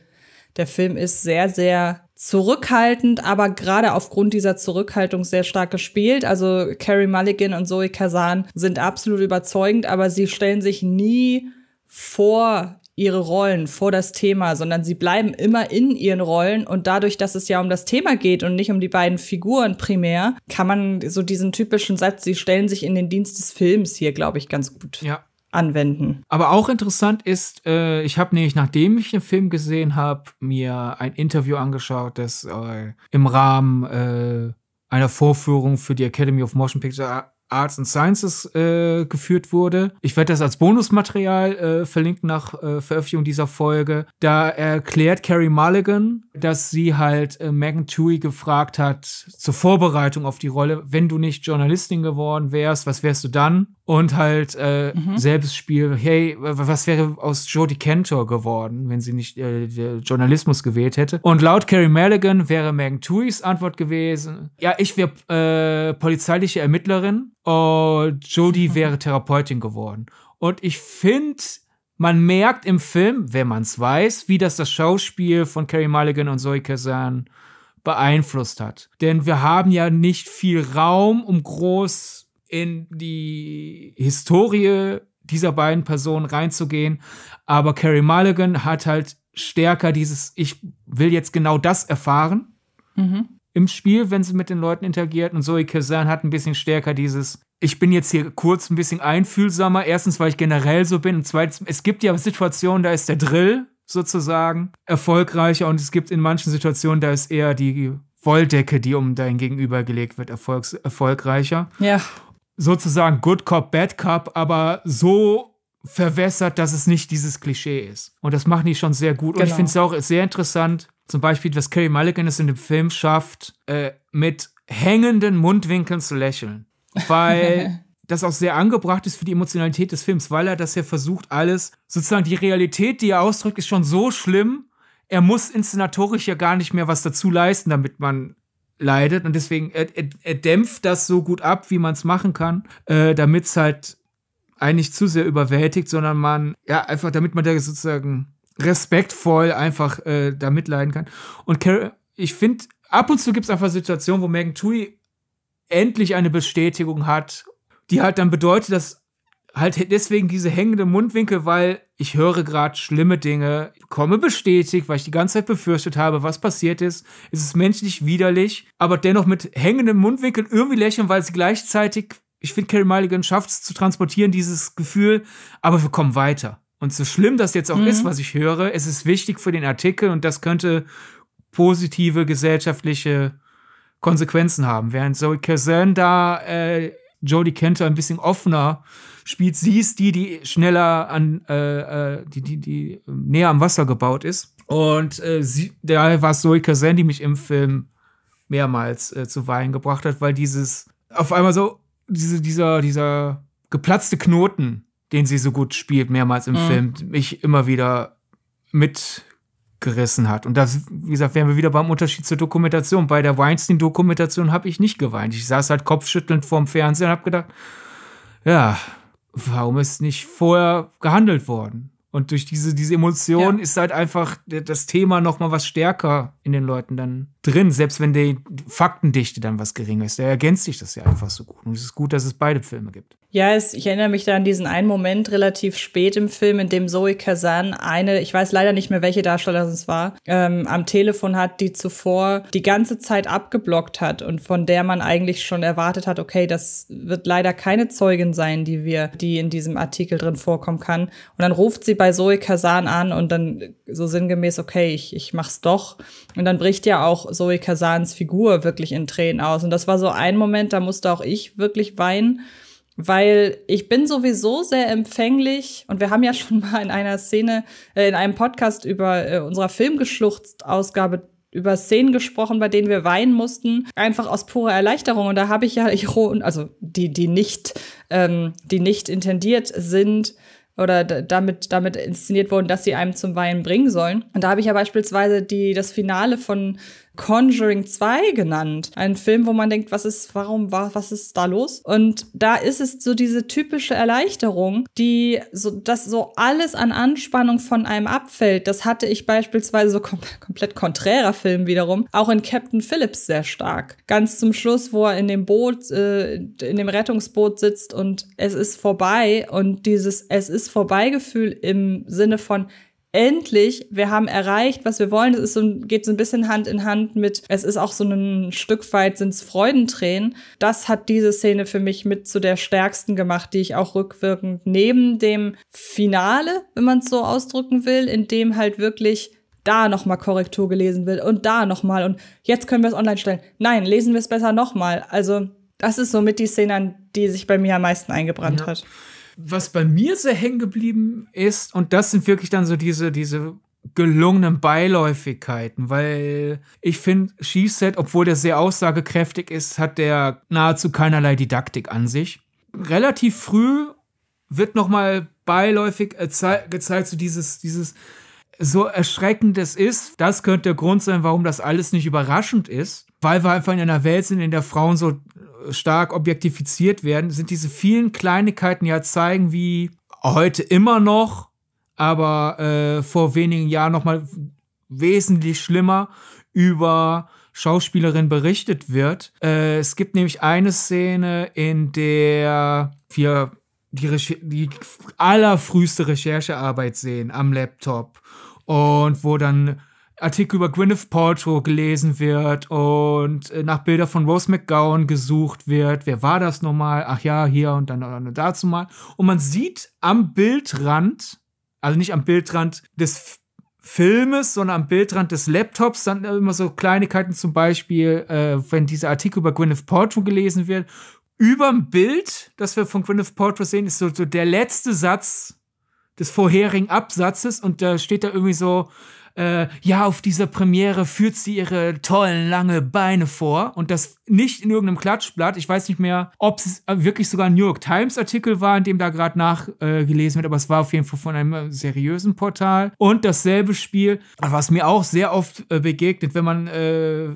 der Film ist sehr, sehr zurückhaltend, aber gerade aufgrund dieser Zurückhaltung sehr stark gespielt. Also Carrie Mulligan und Zoe Kazan sind absolut überzeugend, aber sie stellen sich nie vor ihre Rollen vor das Thema, sondern sie bleiben immer in ihren Rollen und dadurch, dass es ja um das Thema geht und nicht um die beiden Figuren primär, kann man so diesen typischen Satz, sie stellen sich in den Dienst des Films hier, glaube ich, ganz gut. Ja, anwenden. Aber auch interessant ist, äh, ich habe nämlich, nachdem ich den Film gesehen habe, mir ein Interview angeschaut, das äh, im Rahmen äh, einer Vorführung für die Academy of Motion Picture Arts and Sciences äh, geführt wurde. Ich werde das als Bonusmaterial äh, verlinken nach äh, Veröffentlichung dieser Folge. Da erklärt Carrie Mulligan, dass sie halt äh, Megan Tui gefragt hat zur Vorbereitung auf die Rolle, wenn du nicht Journalistin geworden wärst, was wärst du dann? Und halt äh, mhm. selbes Spiel, hey, was wäre aus Jodie Kentor geworden, wenn sie nicht äh, Journalismus gewählt hätte? Und laut Carrie Mulligan wäre Megan Tuis Antwort gewesen, ja, ich wäre äh, polizeiliche Ermittlerin und Jodie wäre Therapeutin geworden. Und ich finde, man merkt im Film, wenn man es weiß, wie das das Schauspiel von Carrie Mulligan und Zoe Kazan beeinflusst hat. Denn wir haben ja nicht viel Raum, um groß in die Historie dieser beiden Personen reinzugehen. Aber Carrie Mulligan hat halt stärker dieses, ich will jetzt genau das erfahren mhm. im Spiel, wenn sie mit den Leuten interagiert. Und Zoe Kazan hat ein bisschen stärker dieses, ich bin jetzt hier kurz ein bisschen einfühlsamer. Erstens, weil ich generell so bin. Und zweitens, es gibt ja Situationen, da ist der Drill sozusagen erfolgreicher. Und es gibt in manchen Situationen, da ist eher die Wolldecke, die um dein Gegenüber gelegt wird, erfolgreicher. Ja sozusagen Good Cop, Bad Cop, aber so verwässert, dass es nicht dieses Klischee ist. Und das machen die schon sehr gut. Genau. Und ich genau. finde es auch sehr interessant, zum Beispiel, was Kerry Mulligan es in dem Film schafft, äh, mit hängenden Mundwinkeln zu lächeln. Weil das auch sehr angebracht ist für die Emotionalität des Films, weil er das ja versucht, alles, sozusagen die Realität, die er ausdrückt, ist schon so schlimm, er muss inszenatorisch ja gar nicht mehr was dazu leisten, damit man leidet und deswegen er, er, er dämpft das so gut ab, wie man es machen kann, äh, damit es halt eigentlich zu sehr überwältigt, sondern man, ja, einfach, damit man da sozusagen respektvoll einfach äh, da mitleiden kann. Und Car ich finde, ab und zu gibt es einfach Situationen, wo Megan Tui endlich eine Bestätigung hat, die halt dann bedeutet, dass halt deswegen diese hängende Mundwinkel, weil ich höre gerade schlimme Dinge, komme bestätigt, weil ich die ganze Zeit befürchtet habe, was passiert ist. Es ist menschlich widerlich, aber dennoch mit hängendem Mundwinkel irgendwie lächeln, weil sie gleichzeitig, ich finde, Carrie Mulligan schafft es zu transportieren, dieses Gefühl, aber wir kommen weiter. Und so schlimm das jetzt auch mhm. ist, was ich höre, es ist wichtig für den Artikel und das könnte positive gesellschaftliche Konsequenzen haben. Während Zoe Kazan da äh, Jodie Kenter ein bisschen offener äh, spielt, siehst, die, die schneller an, äh, äh die, die, die ähm, näher am Wasser gebaut ist. Und äh, sie, da war es Zoe Kazan, die mich im Film mehrmals äh, zu Weinen gebracht hat, weil dieses auf einmal so diese, dieser, dieser geplatzte Knoten, den sie so gut spielt, mehrmals im mhm. Film, mich immer wieder mitgerissen hat. Und das, wie gesagt, wären wir wieder beim Unterschied zur Dokumentation. Bei der Weinstein-Dokumentation habe ich nicht geweint. Ich saß halt kopfschüttelnd vorm Fernsehen und habe gedacht, ja, warum ist nicht vorher gehandelt worden? Und durch diese, diese Emotion ja. ist halt einfach das Thema noch mal was stärker in den Leuten dann drin, selbst wenn die Faktendichte dann was geringer ist. Da ergänzt sich das ja einfach so gut. Und es ist gut, dass es beide Filme gibt. Ja, es, ich erinnere mich da an diesen einen Moment relativ spät im Film, in dem Zoe Kazan eine, ich weiß leider nicht mehr, welche Darstellerin es war, ähm, am Telefon hat, die zuvor die ganze Zeit abgeblockt hat und von der man eigentlich schon erwartet hat, okay, das wird leider keine Zeugin sein, die wir, die in diesem Artikel drin vorkommen kann. Und dann ruft sie bei Zoe Kazan an und dann so sinngemäß, okay, ich, ich mach's doch. Und dann bricht ja auch Zoe Kazans Figur wirklich in Tränen aus. Und das war so ein Moment, da musste auch ich wirklich weinen weil ich bin sowieso sehr empfänglich und wir haben ja schon mal in einer Szene, äh, in einem Podcast über äh, unserer filmgeschluchzt über Szenen gesprochen, bei denen wir weinen mussten, einfach aus purer Erleichterung. Und da habe ich ja, also die, die nicht, ähm, die nicht intendiert sind, oder damit, damit inszeniert wurden, dass sie einem zum Weinen bringen sollen. Und da habe ich ja beispielsweise die, das Finale von Conjuring 2 genannt. Ein Film, wo man denkt, was ist, warum, was ist da los? Und da ist es so diese typische Erleichterung, die so, dass so alles an Anspannung von einem abfällt. Das hatte ich beispielsweise so kom komplett konträrer Film wiederum, auch in Captain Phillips sehr stark. Ganz zum Schluss, wo er in dem Boot, äh, in dem Rettungsboot sitzt und es ist vorbei und dieses Es ist vorbei Gefühl im Sinne von endlich, wir haben erreicht, was wir wollen. Das ist so, geht so ein bisschen Hand in Hand mit, es ist auch so ein Stück weit sind's Freudentränen. Das hat diese Szene für mich mit zu der stärksten gemacht, die ich auch rückwirkend neben dem Finale, wenn man es so ausdrücken will, in dem halt wirklich da nochmal Korrektur gelesen wird und da nochmal und jetzt können wir es online stellen. Nein, lesen wir es besser nochmal. Also das ist so mit die Szene, die sich bei mir am meisten eingebrannt ja. hat. Was bei mir sehr hängen geblieben ist, und das sind wirklich dann so diese, diese gelungenen Beiläufigkeiten, weil ich finde, Schießset, obwohl der sehr aussagekräftig ist, hat der nahezu keinerlei Didaktik an sich. Relativ früh wird nochmal beiläufig gezeigt, so dieses, dieses, so erschreckend es ist, das könnte der Grund sein, warum das alles nicht überraschend ist, weil wir einfach in einer Welt sind, in der Frauen so stark objektifiziert werden, sind diese vielen Kleinigkeiten ja zeigen, wie heute immer noch, aber äh, vor wenigen Jahren noch mal wesentlich schlimmer über Schauspielerin berichtet wird. Äh, es gibt nämlich eine Szene, in der wir die, Recher die allerfrühste Recherchearbeit sehen am Laptop und wo dann Artikel über Gwyneth Paltrow gelesen wird und äh, nach Bilder von Rose McGowan gesucht wird. Wer war das nochmal? Ach ja, hier und dann oder dazu mal. Und man sieht am Bildrand, also nicht am Bildrand des Filmes, sondern am Bildrand des Laptops dann immer so Kleinigkeiten, zum Beispiel, äh, wenn dieser Artikel über Gwyneth Paltrow gelesen wird, Überm Bild, das wir von Gwyneth Paltrow sehen, ist so, so der letzte Satz des vorherigen Absatzes und da steht da irgendwie so, äh, ja, auf dieser Premiere führt sie ihre tollen lange Beine vor und das nicht in irgendeinem Klatschblatt. Ich weiß nicht mehr, ob es äh, wirklich sogar ein New York Times Artikel war, in dem da gerade nachgelesen äh, wird, aber es war auf jeden Fall von einem äh, seriösen Portal. Und dasselbe Spiel, was mir auch sehr oft äh, begegnet, wenn man äh,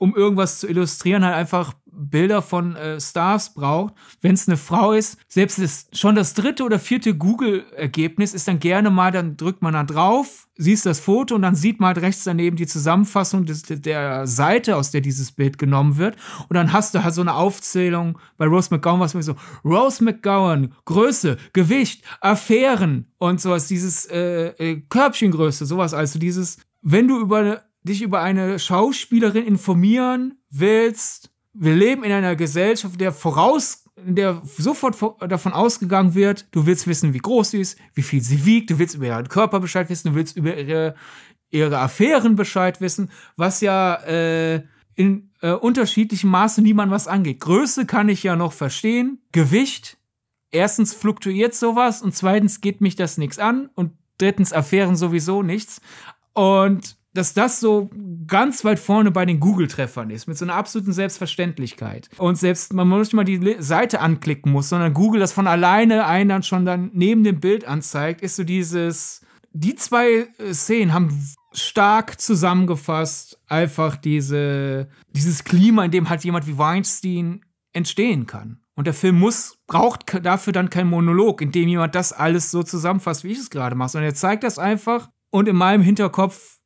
um irgendwas zu illustrieren, halt einfach Bilder von äh, Stars braucht. Wenn es eine Frau ist, selbst das, schon das dritte oder vierte Google-Ergebnis ist dann gerne mal, dann drückt man da drauf, siehst das Foto und dann sieht man halt rechts daneben die Zusammenfassung des, der Seite, aus der dieses Bild genommen wird. Und dann hast du halt so eine Aufzählung bei Rose McGowan, was mir so, Rose McGowan, Größe, Gewicht, Affären und sowas, dieses äh, äh Körbchengröße, sowas, also dieses, wenn du über dich über eine Schauspielerin informieren willst. Wir leben in einer Gesellschaft, der voraus, der sofort davon ausgegangen wird, du willst wissen, wie groß sie ist, wie viel sie wiegt, du willst über ihren Körper Bescheid wissen, du willst über ihre, ihre Affären Bescheid wissen, was ja äh, in äh, unterschiedlichem Maße niemand was angeht. Größe kann ich ja noch verstehen, Gewicht. Erstens fluktuiert sowas und zweitens geht mich das nichts an und drittens Affären sowieso nichts. Und dass das so ganz weit vorne bei den Google-Treffern ist, mit so einer absoluten Selbstverständlichkeit. Und selbst man nicht mal die Seite anklicken muss, sondern Google das von alleine einen dann schon dann neben dem Bild anzeigt, ist so dieses. Die zwei äh, Szenen haben stark zusammengefasst einfach diese, dieses Klima, in dem halt jemand wie Weinstein entstehen kann. Und der Film muss, braucht dafür dann keinen Monolog, in dem jemand das alles so zusammenfasst, wie ich es gerade mache, sondern er zeigt das einfach und in meinem Hinterkopf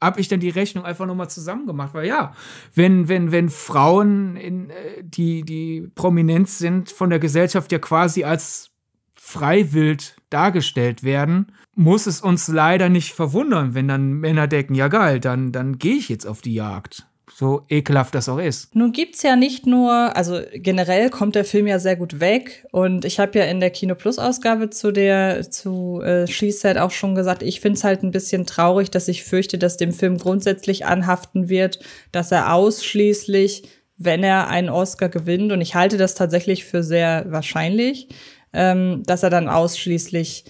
habe ich dann die Rechnung einfach nochmal zusammen gemacht. Weil ja, wenn, wenn, wenn Frauen, in, äh, die, die prominent sind, von der Gesellschaft ja quasi als freiwillig dargestellt werden, muss es uns leider nicht verwundern, wenn dann Männer denken, ja geil, dann, dann gehe ich jetzt auf die Jagd so ekelhaft das auch ist. Nun gibt's ja nicht nur, also generell kommt der Film ja sehr gut weg und ich habe ja in der Kino Plus Ausgabe zu der zu äh, She Said auch schon gesagt, ich find's halt ein bisschen traurig, dass ich fürchte, dass dem Film grundsätzlich anhaften wird, dass er ausschließlich, wenn er einen Oscar gewinnt und ich halte das tatsächlich für sehr wahrscheinlich, ähm, dass er dann ausschließlich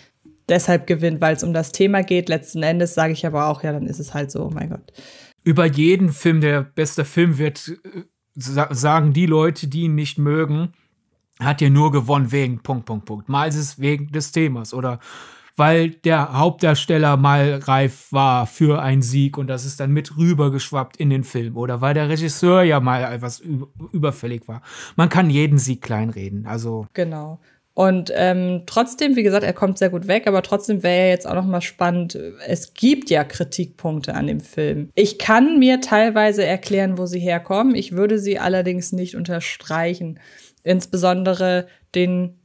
deshalb gewinnt, weil es um das Thema geht. Letzten Endes sage ich aber auch, ja, dann ist es halt so, oh mein Gott über jeden Film, der beste Film wird, äh, sagen die Leute, die ihn nicht mögen, hat ja nur gewonnen wegen Punkt, Punkt, Punkt. Mal ist es wegen des Themas oder weil der Hauptdarsteller mal reif war für einen Sieg und das ist dann mit rübergeschwappt in den Film oder weil der Regisseur ja mal etwas überfällig war. Man kann jeden Sieg kleinreden, also. Genau. Und ähm, trotzdem, wie gesagt, er kommt sehr gut weg, aber trotzdem wäre jetzt auch noch mal spannend. Es gibt ja Kritikpunkte an dem Film. Ich kann mir teilweise erklären, wo sie herkommen. Ich würde sie allerdings nicht unterstreichen. Insbesondere den,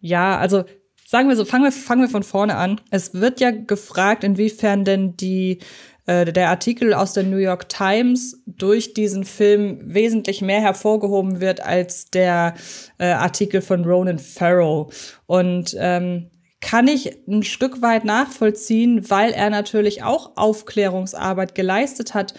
ja, also sagen wir so, fangen wir, fangen wir von vorne an. Es wird ja gefragt, inwiefern denn die äh, der Artikel aus der New York Times durch diesen Film wesentlich mehr hervorgehoben wird als der äh, Artikel von Ronan Farrow. Und ähm, kann ich ein Stück weit nachvollziehen, weil er natürlich auch Aufklärungsarbeit geleistet hat.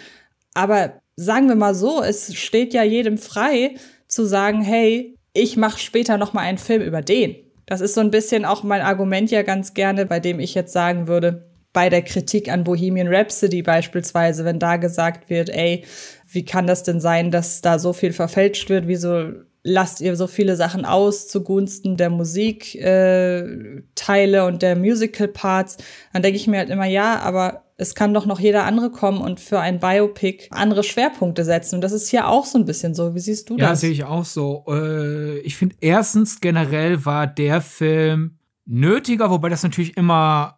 Aber sagen wir mal so, es steht ja jedem frei zu sagen, hey, ich mache später noch mal einen Film über den. Das ist so ein bisschen auch mein Argument ja ganz gerne, bei dem ich jetzt sagen würde, bei der Kritik an Bohemian Rhapsody beispielsweise, wenn da gesagt wird, ey, wie kann das denn sein, dass da so viel verfälscht wird? Wieso lasst ihr so viele Sachen aus zugunsten der Musikteile äh, und der Musical-Parts? Dann denke ich mir halt immer, ja, aber es kann doch noch jeder andere kommen und für ein Biopic andere Schwerpunkte setzen. Und das ist hier auch so ein bisschen so. Wie siehst du das? Ja, sehe ich auch so. Äh, ich finde, erstens generell war der Film nötiger, wobei das natürlich immer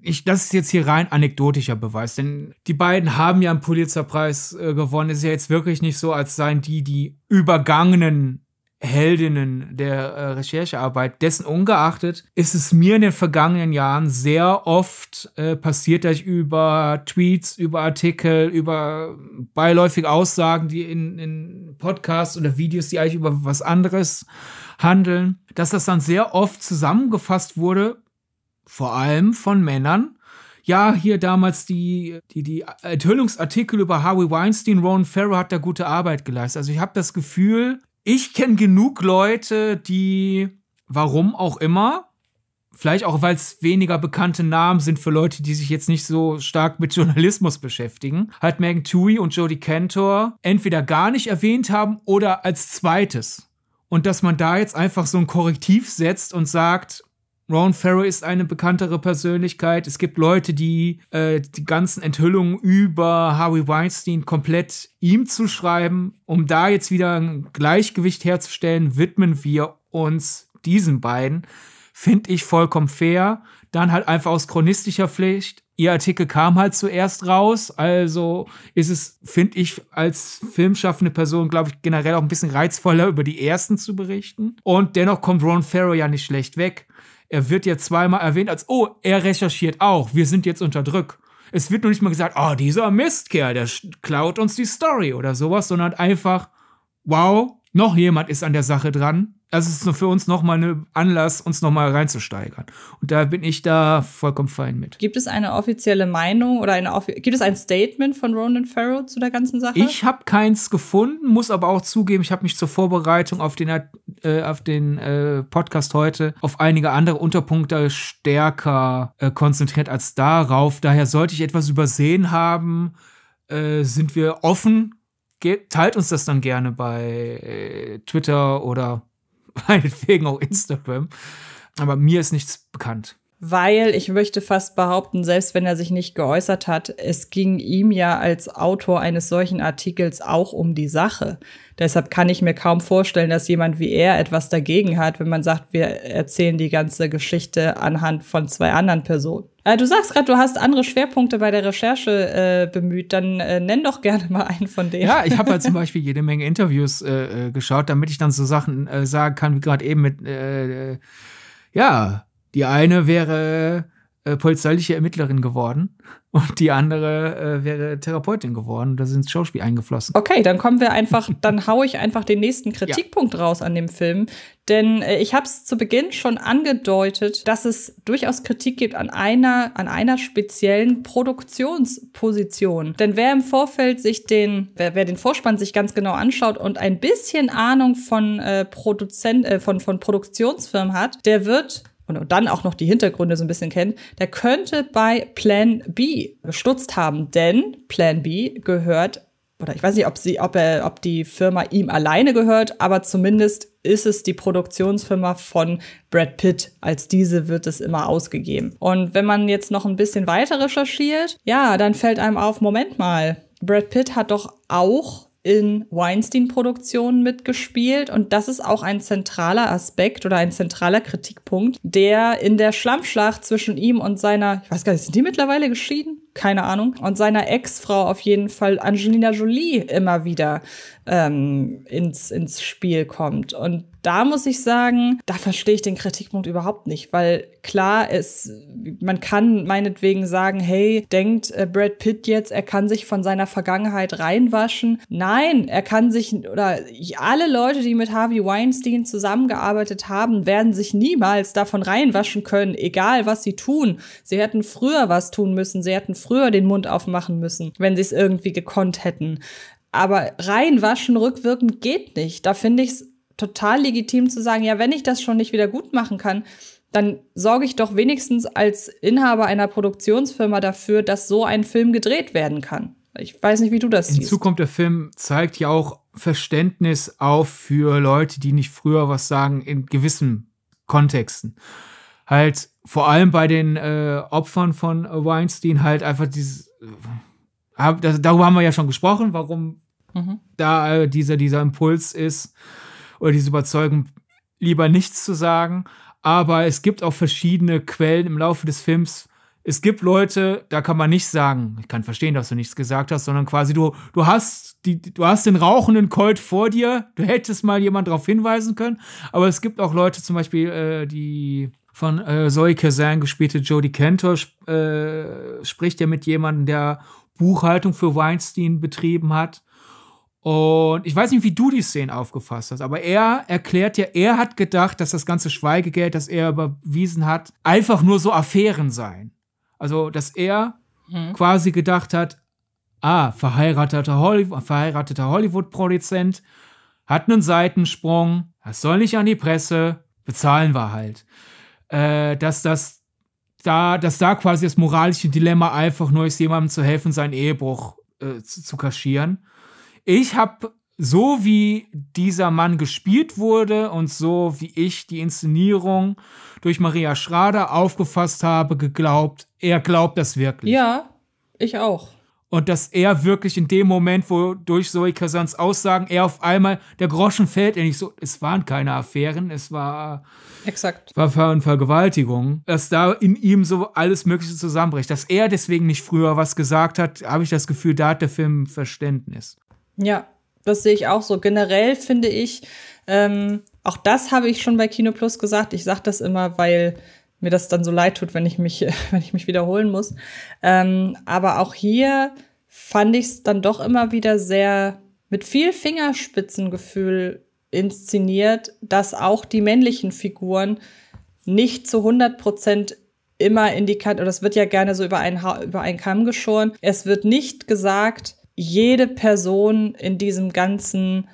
ich, das ist jetzt hier rein anekdotischer Beweis, denn die beiden haben ja einen Pulitzerpreis äh, gewonnen. Es ist ja jetzt wirklich nicht so, als seien die die übergangenen Heldinnen der äh, Recherchearbeit. Dessen ungeachtet ist es mir in den vergangenen Jahren sehr oft äh, passiert, dass ich über Tweets, über Artikel, über beiläufige Aussagen, die in, in Podcasts oder Videos, die eigentlich über was anderes handeln, dass das dann sehr oft zusammengefasst wurde vor allem von Männern. Ja, hier damals die, die, die Enthüllungsartikel über Harvey Weinstein, Ron Farrow hat da gute Arbeit geleistet. Also ich habe das Gefühl, ich kenne genug Leute, die, warum auch immer, vielleicht auch, weil es weniger bekannte Namen sind für Leute, die sich jetzt nicht so stark mit Journalismus beschäftigen, halt Megan Tui und Jodie Cantor entweder gar nicht erwähnt haben oder als zweites. Und dass man da jetzt einfach so ein Korrektiv setzt und sagt, Ron Farrow ist eine bekanntere Persönlichkeit. Es gibt Leute, die äh, die ganzen Enthüllungen über Harvey Weinstein komplett ihm zu schreiben. Um da jetzt wieder ein Gleichgewicht herzustellen, widmen wir uns diesen beiden. Finde ich vollkommen fair. Dann halt einfach aus chronistischer Pflicht. Ihr Artikel kam halt zuerst raus, also ist es, finde ich, als filmschaffende Person, glaube ich, generell auch ein bisschen reizvoller, über die ersten zu berichten. Und dennoch kommt Ron Farrow ja nicht schlecht weg er wird ja zweimal erwähnt als, oh, er recherchiert auch, wir sind jetzt unter Druck. Es wird nur nicht mal gesagt, oh, dieser Mistkerl, der klaut uns die Story oder sowas, sondern einfach, wow, noch jemand ist an der Sache dran das also ist für uns nochmal ein Anlass, uns nochmal reinzusteigern. Und da bin ich da vollkommen fein mit. Gibt es eine offizielle Meinung oder eine gibt es ein Statement von Ronan Farrow zu der ganzen Sache? Ich habe keins gefunden, muss aber auch zugeben, ich habe mich zur Vorbereitung auf den, äh, auf den äh, Podcast heute auf einige andere Unterpunkte stärker äh, konzentriert als darauf. Daher sollte ich etwas übersehen haben, äh, sind wir offen. Ge teilt uns das dann gerne bei äh, Twitter oder meinetwegen auch Instagram. Aber mir ist nichts bekannt. Weil ich möchte fast behaupten, selbst wenn er sich nicht geäußert hat, es ging ihm ja als Autor eines solchen Artikels auch um die Sache. Deshalb kann ich mir kaum vorstellen, dass jemand wie er etwas dagegen hat, wenn man sagt, wir erzählen die ganze Geschichte anhand von zwei anderen Personen. Äh, du sagst gerade, du hast andere Schwerpunkte bei der Recherche äh, bemüht. Dann äh, nenn doch gerne mal einen von denen. Ja, ich habe halt zum Beispiel jede Menge Interviews äh, äh, geschaut, damit ich dann so Sachen äh, sagen kann, wie gerade eben mit. Äh, äh, ja, die eine wäre äh, polizeiliche Ermittlerin geworden und die andere äh, wäre Therapeutin geworden. Da sind ins Schauspiel eingeflossen. Okay, dann kommen wir einfach, dann haue ich einfach den nächsten Kritikpunkt ja. raus an dem Film. Denn äh, ich habe es zu Beginn schon angedeutet, dass es durchaus Kritik gibt an einer, an einer speziellen Produktionsposition. Denn wer im Vorfeld sich den, wer, wer den Vorspann sich ganz genau anschaut und ein bisschen Ahnung von äh, Produzent, äh, von, von Produktionsfirmen hat, der wird und dann auch noch die Hintergründe so ein bisschen kennt, der könnte bei Plan B gestutzt haben, denn Plan B gehört oder ich weiß nicht, ob sie, ob er, ob die Firma ihm alleine gehört, aber zumindest ist es die Produktionsfirma von Brad Pitt. Als diese wird es immer ausgegeben. Und wenn man jetzt noch ein bisschen weiter recherchiert, ja, dann fällt einem auf, Moment mal, Brad Pitt hat doch auch in Weinstein-Produktionen mitgespielt. Und das ist auch ein zentraler Aspekt oder ein zentraler Kritikpunkt, der in der Schlammschlacht zwischen ihm und seiner, ich weiß gar nicht, sind die mittlerweile geschieden? Keine Ahnung. Und seiner Ex-Frau auf jeden Fall Angelina Jolie immer wieder ähm, ins, ins Spiel kommt. Und da muss ich sagen, da verstehe ich den Kritikpunkt überhaupt nicht, weil klar, ist, man kann meinetwegen sagen, hey, denkt äh, Brad Pitt jetzt, er kann sich von seiner Vergangenheit reinwaschen. Nein, er kann sich, oder alle Leute, die mit Harvey Weinstein zusammengearbeitet haben, werden sich niemals davon reinwaschen können, egal was sie tun. Sie hätten früher was tun müssen, sie hätten früher den Mund aufmachen müssen, wenn sie es irgendwie gekonnt hätten. Aber reinwaschen rückwirkend geht nicht. Da finde ich es total legitim zu sagen, ja, wenn ich das schon nicht wieder gut machen kann, dann sorge ich doch wenigstens als Inhaber einer Produktionsfirma dafür, dass so ein Film gedreht werden kann. Ich weiß nicht, wie du das siehst. Hinzu kommt, der Film zeigt ja auch Verständnis auf für Leute, die nicht früher was sagen, in gewissen Kontexten. Halt vor allem bei den äh, Opfern von Weinstein halt einfach dieses, äh, darüber haben wir ja schon gesprochen, warum mhm. da äh, dieser, dieser Impuls ist, oder diese überzeugen, lieber nichts zu sagen. Aber es gibt auch verschiedene Quellen im Laufe des Films. Es gibt Leute, da kann man nicht sagen, ich kann verstehen, dass du nichts gesagt hast, sondern quasi du, du hast die, du hast den rauchenden Colt vor dir. Du hättest mal jemand darauf hinweisen können. Aber es gibt auch Leute, zum Beispiel äh, die von äh, Zoe Kazan gespielte Jodie Cantor sp äh, spricht ja mit jemandem, der Buchhaltung für Weinstein betrieben hat. Und ich weiß nicht, wie du die Szene aufgefasst hast, aber er erklärt ja, er hat gedacht, dass das ganze Schweigegeld, das er überwiesen hat, einfach nur so Affären seien. Also, dass er hm. quasi gedacht hat, ah, verheirateter, Holly verheirateter Hollywood-Produzent hat einen Seitensprung, das soll nicht an die Presse, bezahlen wir halt. Äh, dass das da, dass da quasi das moralische Dilemma einfach nur ist, jemandem zu helfen, seinen Ehebruch äh, zu, zu kaschieren. Ich habe so wie dieser Mann gespielt wurde und so wie ich die Inszenierung durch Maria Schrader aufgefasst habe, geglaubt, er glaubt das wirklich. Ja, ich auch. Und dass er wirklich in dem Moment, wo durch Zoe Kazans Aussagen er auf einmal der Groschen fällt, er nicht so, es waren keine Affären, es war. Exakt. War Ver Vergewaltigung. Dass da in ihm so alles Mögliche zusammenbricht. Dass er deswegen nicht früher was gesagt hat, habe ich das Gefühl, da hat der Film Verständnis. Ja, das sehe ich auch so. Generell finde ich, ähm, auch das habe ich schon bei Kino Plus gesagt. Ich sage das immer, weil mir das dann so leid tut, wenn ich mich, wenn ich mich wiederholen muss. Ähm, aber auch hier fand ich es dann doch immer wieder sehr mit viel Fingerspitzengefühl inszeniert, dass auch die männlichen Figuren nicht zu 100 Prozent immer in die Kante, oder das wird ja gerne so über einen, über einen Kamm geschoren. Es wird nicht gesagt, jede Person in diesem ganzen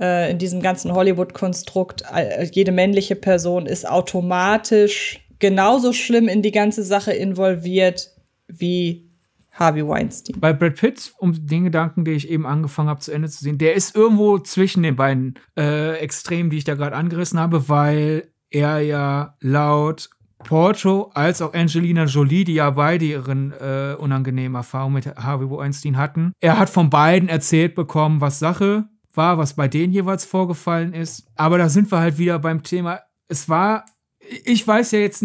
äh, in diesem ganzen Hollywood-Konstrukt, äh, jede männliche Person ist automatisch genauso schlimm in die ganze Sache involviert wie Harvey Weinstein. Bei Brad Pitt, um den Gedanken, den ich eben angefangen habe, zu Ende zu sehen, der ist irgendwo zwischen den beiden äh, Extremen, die ich da gerade angerissen habe, weil er ja laut Porto als auch Angelina Jolie, die ja beide ihren äh, unangenehmen Erfahrungen mit Harvey Weinstein hatten. Er hat von beiden erzählt bekommen, was Sache war, was bei denen jeweils vorgefallen ist. Aber da sind wir halt wieder beim Thema. Es war, ich weiß ja jetzt,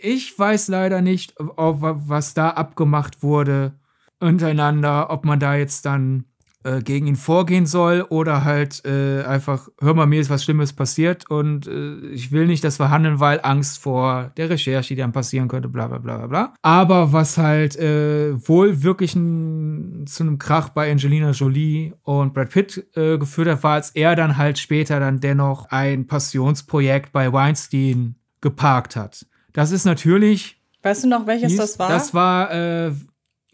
ich weiß leider nicht, was da abgemacht wurde untereinander, ob man da jetzt dann äh, gegen ihn vorgehen soll oder halt äh, einfach, hör mal, mir ist was Schlimmes passiert und äh, ich will nicht, dass wir handeln, weil Angst vor der Recherche, die dann passieren könnte, bla bla bla bla bla. Aber was halt äh, wohl wirklich ein, zu einem Krach bei Angelina Jolie und Brad Pitt äh, geführt hat, war, als er dann halt später dann dennoch ein Passionsprojekt bei Weinstein geparkt hat. Das ist natürlich. Weißt du noch, welches hieß, das war? Das war äh,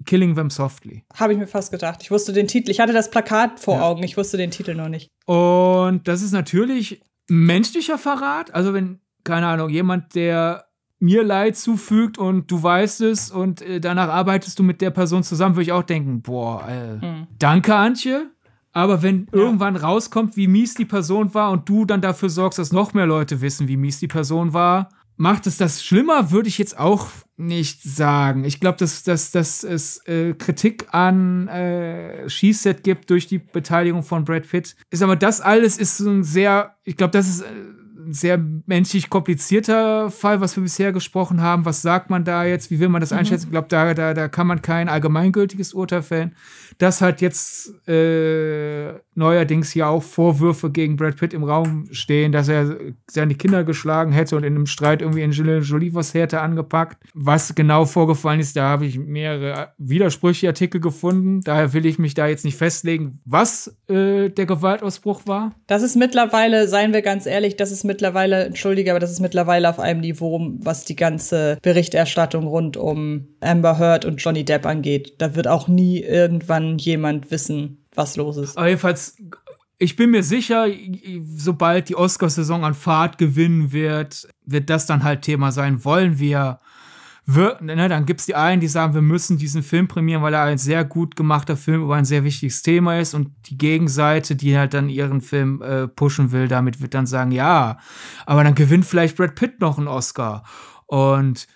Killing Them Softly. Habe ich mir fast gedacht. Ich wusste den Titel. Ich hatte das Plakat vor ja. Augen. Ich wusste den Titel noch nicht. Und das ist natürlich menschlicher Verrat. Also, wenn, keine Ahnung, jemand, der mir Leid zufügt und du weißt es und äh, danach arbeitest du mit der Person zusammen, würde ich auch denken, boah, äh, mhm. danke, Antje. Aber wenn ja. irgendwann rauskommt, wie mies die Person war und du dann dafür sorgst, dass noch mehr Leute wissen, wie mies die Person war, macht es das schlimmer, würde ich jetzt auch nicht sagen. Ich glaube, dass, dass, dass es äh, Kritik an äh, She-Set gibt durch die Beteiligung von Brad Pitt. Ist aber das alles ist so ein sehr, ich glaube, das ist äh, ein sehr menschlich komplizierter Fall, was wir bisher gesprochen haben. Was sagt man da jetzt? Wie will man das mhm. einschätzen? Mhm. Ich glaube, da, da, da kann man kein allgemeingültiges Urteil fällen dass halt jetzt äh, neuerdings ja auch Vorwürfe gegen Brad Pitt im Raum stehen, dass er seine Kinder geschlagen hätte und in einem Streit irgendwie Angelina Jolie was härte angepackt. Was genau vorgefallen ist, da habe ich mehrere widersprüchliche Artikel gefunden. Daher will ich mich da jetzt nicht festlegen, was äh, der Gewaltausbruch war. Das ist mittlerweile, seien wir ganz ehrlich, das ist mittlerweile, entschuldige, aber das ist mittlerweile auf einem Niveau, was die ganze Berichterstattung rund um Amber Heard und Johnny Depp angeht. Da wird auch nie irgendwann jemand wissen, was los ist. Aber jedenfalls, ich bin mir sicher, sobald die Oscarsaison an Fahrt gewinnen wird, wird das dann halt Thema sein. Wollen wir wir, ne, dann es die einen, die sagen, wir müssen diesen Film prämieren, weil er ein sehr gut gemachter Film über ein sehr wichtiges Thema ist. Und die Gegenseite, die halt dann ihren Film äh, pushen will, damit wird dann sagen, ja, aber dann gewinnt vielleicht Brad Pitt noch einen Oscar. Und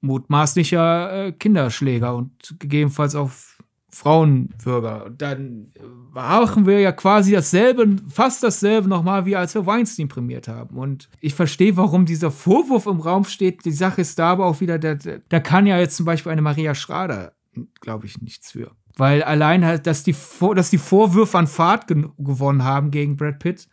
mutmaßlicher äh, Kinderschläger und gegebenenfalls auf Frauenbürger. Dann machen äh, wir ja quasi dasselbe, fast dasselbe nochmal, wie als wir Weinstein prämiert haben. Und ich verstehe, warum dieser Vorwurf im Raum steht. Die Sache ist da aber auch wieder, da, da kann ja jetzt zum Beispiel eine Maria Schrader, glaube ich, nichts für. Weil allein halt, dass die, dass die Vorwürfe an Fahrt gewonnen haben gegen Brad Pitt,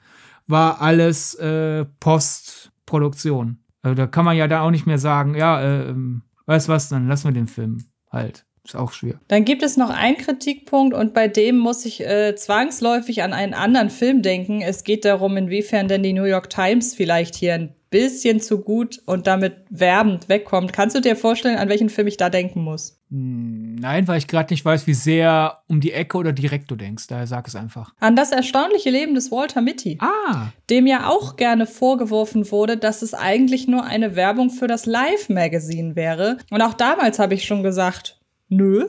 war alles äh, Postproduktion. Also da kann man ja da auch nicht mehr sagen, ja, äh, ähm, weißt was, dann lassen wir den Film halt ist auch schwer. Dann gibt es noch einen Kritikpunkt und bei dem muss ich äh, zwangsläufig an einen anderen Film denken. Es geht darum, inwiefern denn die New York Times vielleicht hier ein bisschen zu gut und damit werbend wegkommt. Kannst du dir vorstellen, an welchen Film ich da denken muss? Hm, nein, weil ich gerade nicht weiß, wie sehr um die Ecke oder direkt du denkst. Daher sag es einfach. An das erstaunliche Leben des Walter Mitty. Ah. Dem ja auch gerne vorgeworfen wurde, dass es eigentlich nur eine Werbung für das Live-Magazin wäre. Und auch damals habe ich schon gesagt, nö.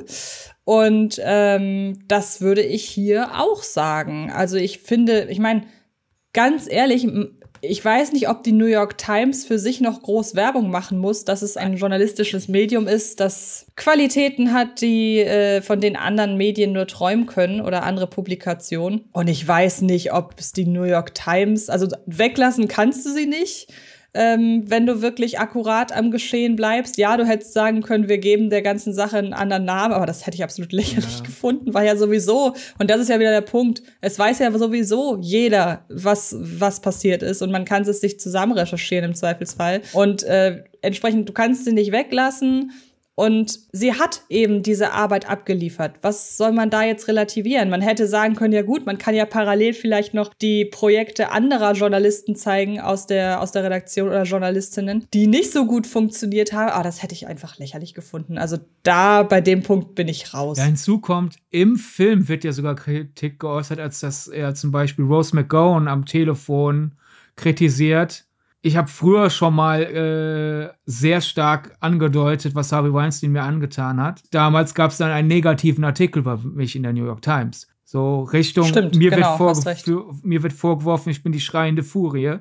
Und ähm, das würde ich hier auch sagen. Also ich finde, ich meine, ganz ehrlich, ich weiß nicht, ob die New York Times für sich noch groß Werbung machen muss, dass es ein journalistisches Medium ist, das Qualitäten hat, die äh, von den anderen Medien nur träumen können oder andere Publikationen. Und ich weiß nicht, ob es die New York Times, also weglassen kannst du sie nicht ähm, wenn du wirklich akkurat am Geschehen bleibst. Ja, du hättest sagen können, wir geben der ganzen Sache einen anderen Namen, aber das hätte ich absolut lächerlich ja. gefunden, weil ja sowieso, und das ist ja wieder der Punkt, es weiß ja sowieso jeder, was, was passiert ist und man kann es sich zusammen recherchieren im Zweifelsfall. Und äh, entsprechend, du kannst sie nicht weglassen und sie hat eben diese Arbeit abgeliefert. Was soll man da jetzt relativieren? Man hätte sagen können, ja gut, man kann ja parallel vielleicht noch die Projekte anderer Journalisten zeigen aus der, aus der Redaktion oder Journalistinnen, die nicht so gut funktioniert haben. Ah, das hätte ich einfach lächerlich gefunden. Also da, bei dem Punkt bin ich raus. Ja, hinzu kommt, im Film wird ja sogar Kritik geäußert, als dass er zum Beispiel Rose McGowan am Telefon kritisiert, ich habe früher schon mal äh, sehr stark angedeutet, was Harvey Weinstein mir angetan hat. Damals gab es dann einen negativen Artikel über mich in der New York Times. So Richtung, Stimmt, mir, genau, wird mir wird vorgeworfen, ich bin die schreiende Furie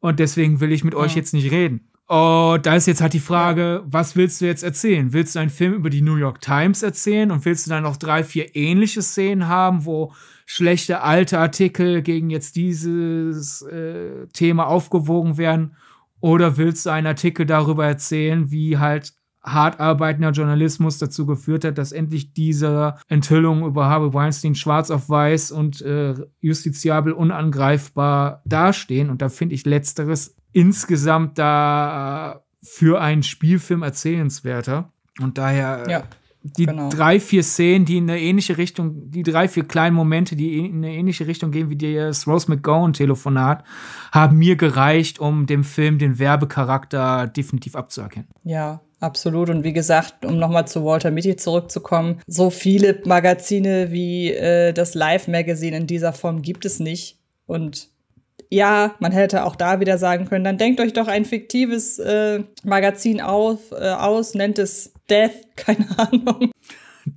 und deswegen will ich mit mhm. euch jetzt nicht reden. Und oh, da ist jetzt halt die Frage, was willst du jetzt erzählen? Willst du einen Film über die New York Times erzählen und willst du dann noch drei, vier ähnliche Szenen haben, wo schlechte alte Artikel gegen jetzt dieses äh, Thema aufgewogen werden? Oder willst du einen Artikel darüber erzählen, wie halt hart arbeitender Journalismus dazu geführt hat, dass endlich diese Enthüllung über Harvey Weinstein schwarz auf weiß und äh, justiziabel unangreifbar dastehen? Und da finde ich letzteres insgesamt da äh, für einen Spielfilm erzählenswerter. Und daher äh, ja die genau. drei, vier Szenen, die in eine ähnliche Richtung, die drei, vier kleinen Momente, die in eine ähnliche Richtung gehen wie das Rose McGowan-Telefonat, haben mir gereicht, um dem Film den Werbecharakter definitiv abzuerkennen. Ja, Absolut. Und wie gesagt, um nochmal zu Walter Mitty zurückzukommen, so viele Magazine wie äh, das Live Magazine in dieser Form gibt es nicht. Und ja, man hätte auch da wieder sagen können, dann denkt euch doch ein fiktives äh, Magazin auf, äh, aus, nennt es Death, keine Ahnung.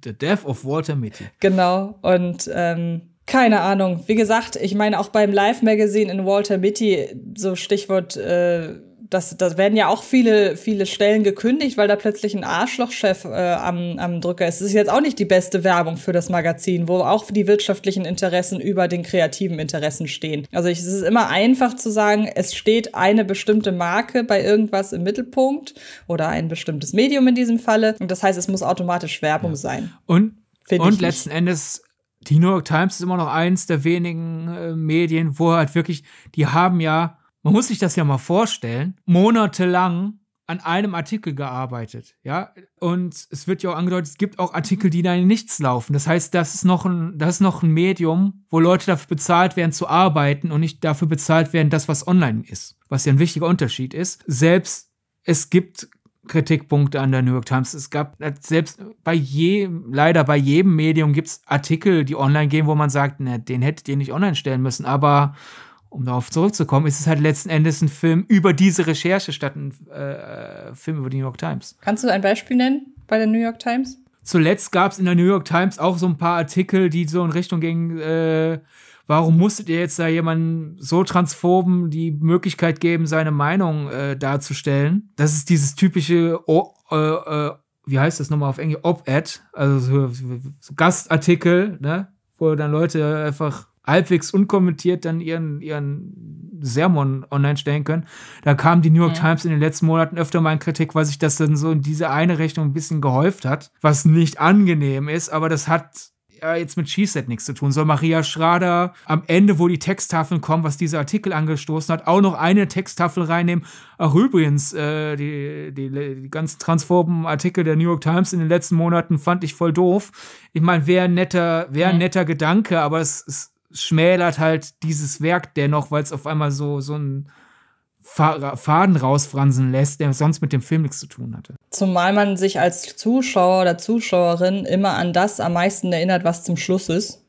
The Death of Walter Mitty. Genau. Und ähm, keine Ahnung. Wie gesagt, ich meine, auch beim Live-Magazin in Walter Mitty, so Stichwort äh, das, das werden ja auch viele, viele Stellen gekündigt, weil da plötzlich ein Arschlochchef äh, am, am Drücker ist. Das ist jetzt auch nicht die beste Werbung für das Magazin, wo auch die wirtschaftlichen Interessen über den kreativen Interessen stehen. Also ich, es ist immer einfach zu sagen, es steht eine bestimmte Marke bei irgendwas im Mittelpunkt oder ein bestimmtes Medium in diesem Falle. Und das heißt, es muss automatisch Werbung ja. sein. Und, und letzten nicht. Endes die New York Times ist immer noch eins der wenigen äh, Medien, wo halt wirklich, die haben ja man muss sich das ja mal vorstellen, monatelang an einem Artikel gearbeitet, ja. Und es wird ja auch angedeutet, es gibt auch Artikel, die da in nichts laufen. Das heißt, das ist noch ein, das ist noch ein Medium, wo Leute dafür bezahlt werden zu arbeiten und nicht dafür bezahlt werden, das, was online ist. Was ja ein wichtiger Unterschied ist. Selbst es gibt Kritikpunkte an der New York Times. Es gab selbst bei jedem, leider bei jedem Medium gibt es Artikel, die online gehen, wo man sagt, ne, den hättet ihr nicht online stellen müssen. Aber um darauf zurückzukommen, ist es halt letzten Endes ein Film über diese Recherche statt ein äh, Film über die New York Times. Kannst du ein Beispiel nennen bei der New York Times? Zuletzt gab es in der New York Times auch so ein paar Artikel, die so in Richtung gingen, äh, warum musstet ihr jetzt da jemanden so transphoben die Möglichkeit geben, seine Meinung äh, darzustellen? Das ist dieses typische oh, wie heißt das nochmal auf Englisch? op ad also so, so Gastartikel, ne? wo dann Leute einfach halbwegs unkommentiert dann ihren, ihren Sermon online stellen können. Da kam die New York ja. Times in den letzten Monaten öfter mal in Kritik, weil sich das dann so in diese eine Rechnung ein bisschen gehäuft hat, was nicht angenehm ist, aber das hat ja, jetzt mit Schießset nichts zu tun. Soll Maria Schrader am Ende, wo die Texttafeln kommen, was dieser Artikel angestoßen hat, auch noch eine Texttafel reinnehmen? Ach, übrigens, äh, die, die, die ganz transphoben Artikel der New York Times in den letzten Monaten fand ich voll doof. Ich meine, wäre ein netter, wär ein netter Gedanke, aber es es schmälert halt dieses Werk dennoch, weil es auf einmal so, so ein Faden rausfransen lässt, der sonst mit dem Film nichts zu tun hatte. Zumal man sich als Zuschauer oder Zuschauerin immer an das am meisten erinnert, was zum Schluss ist.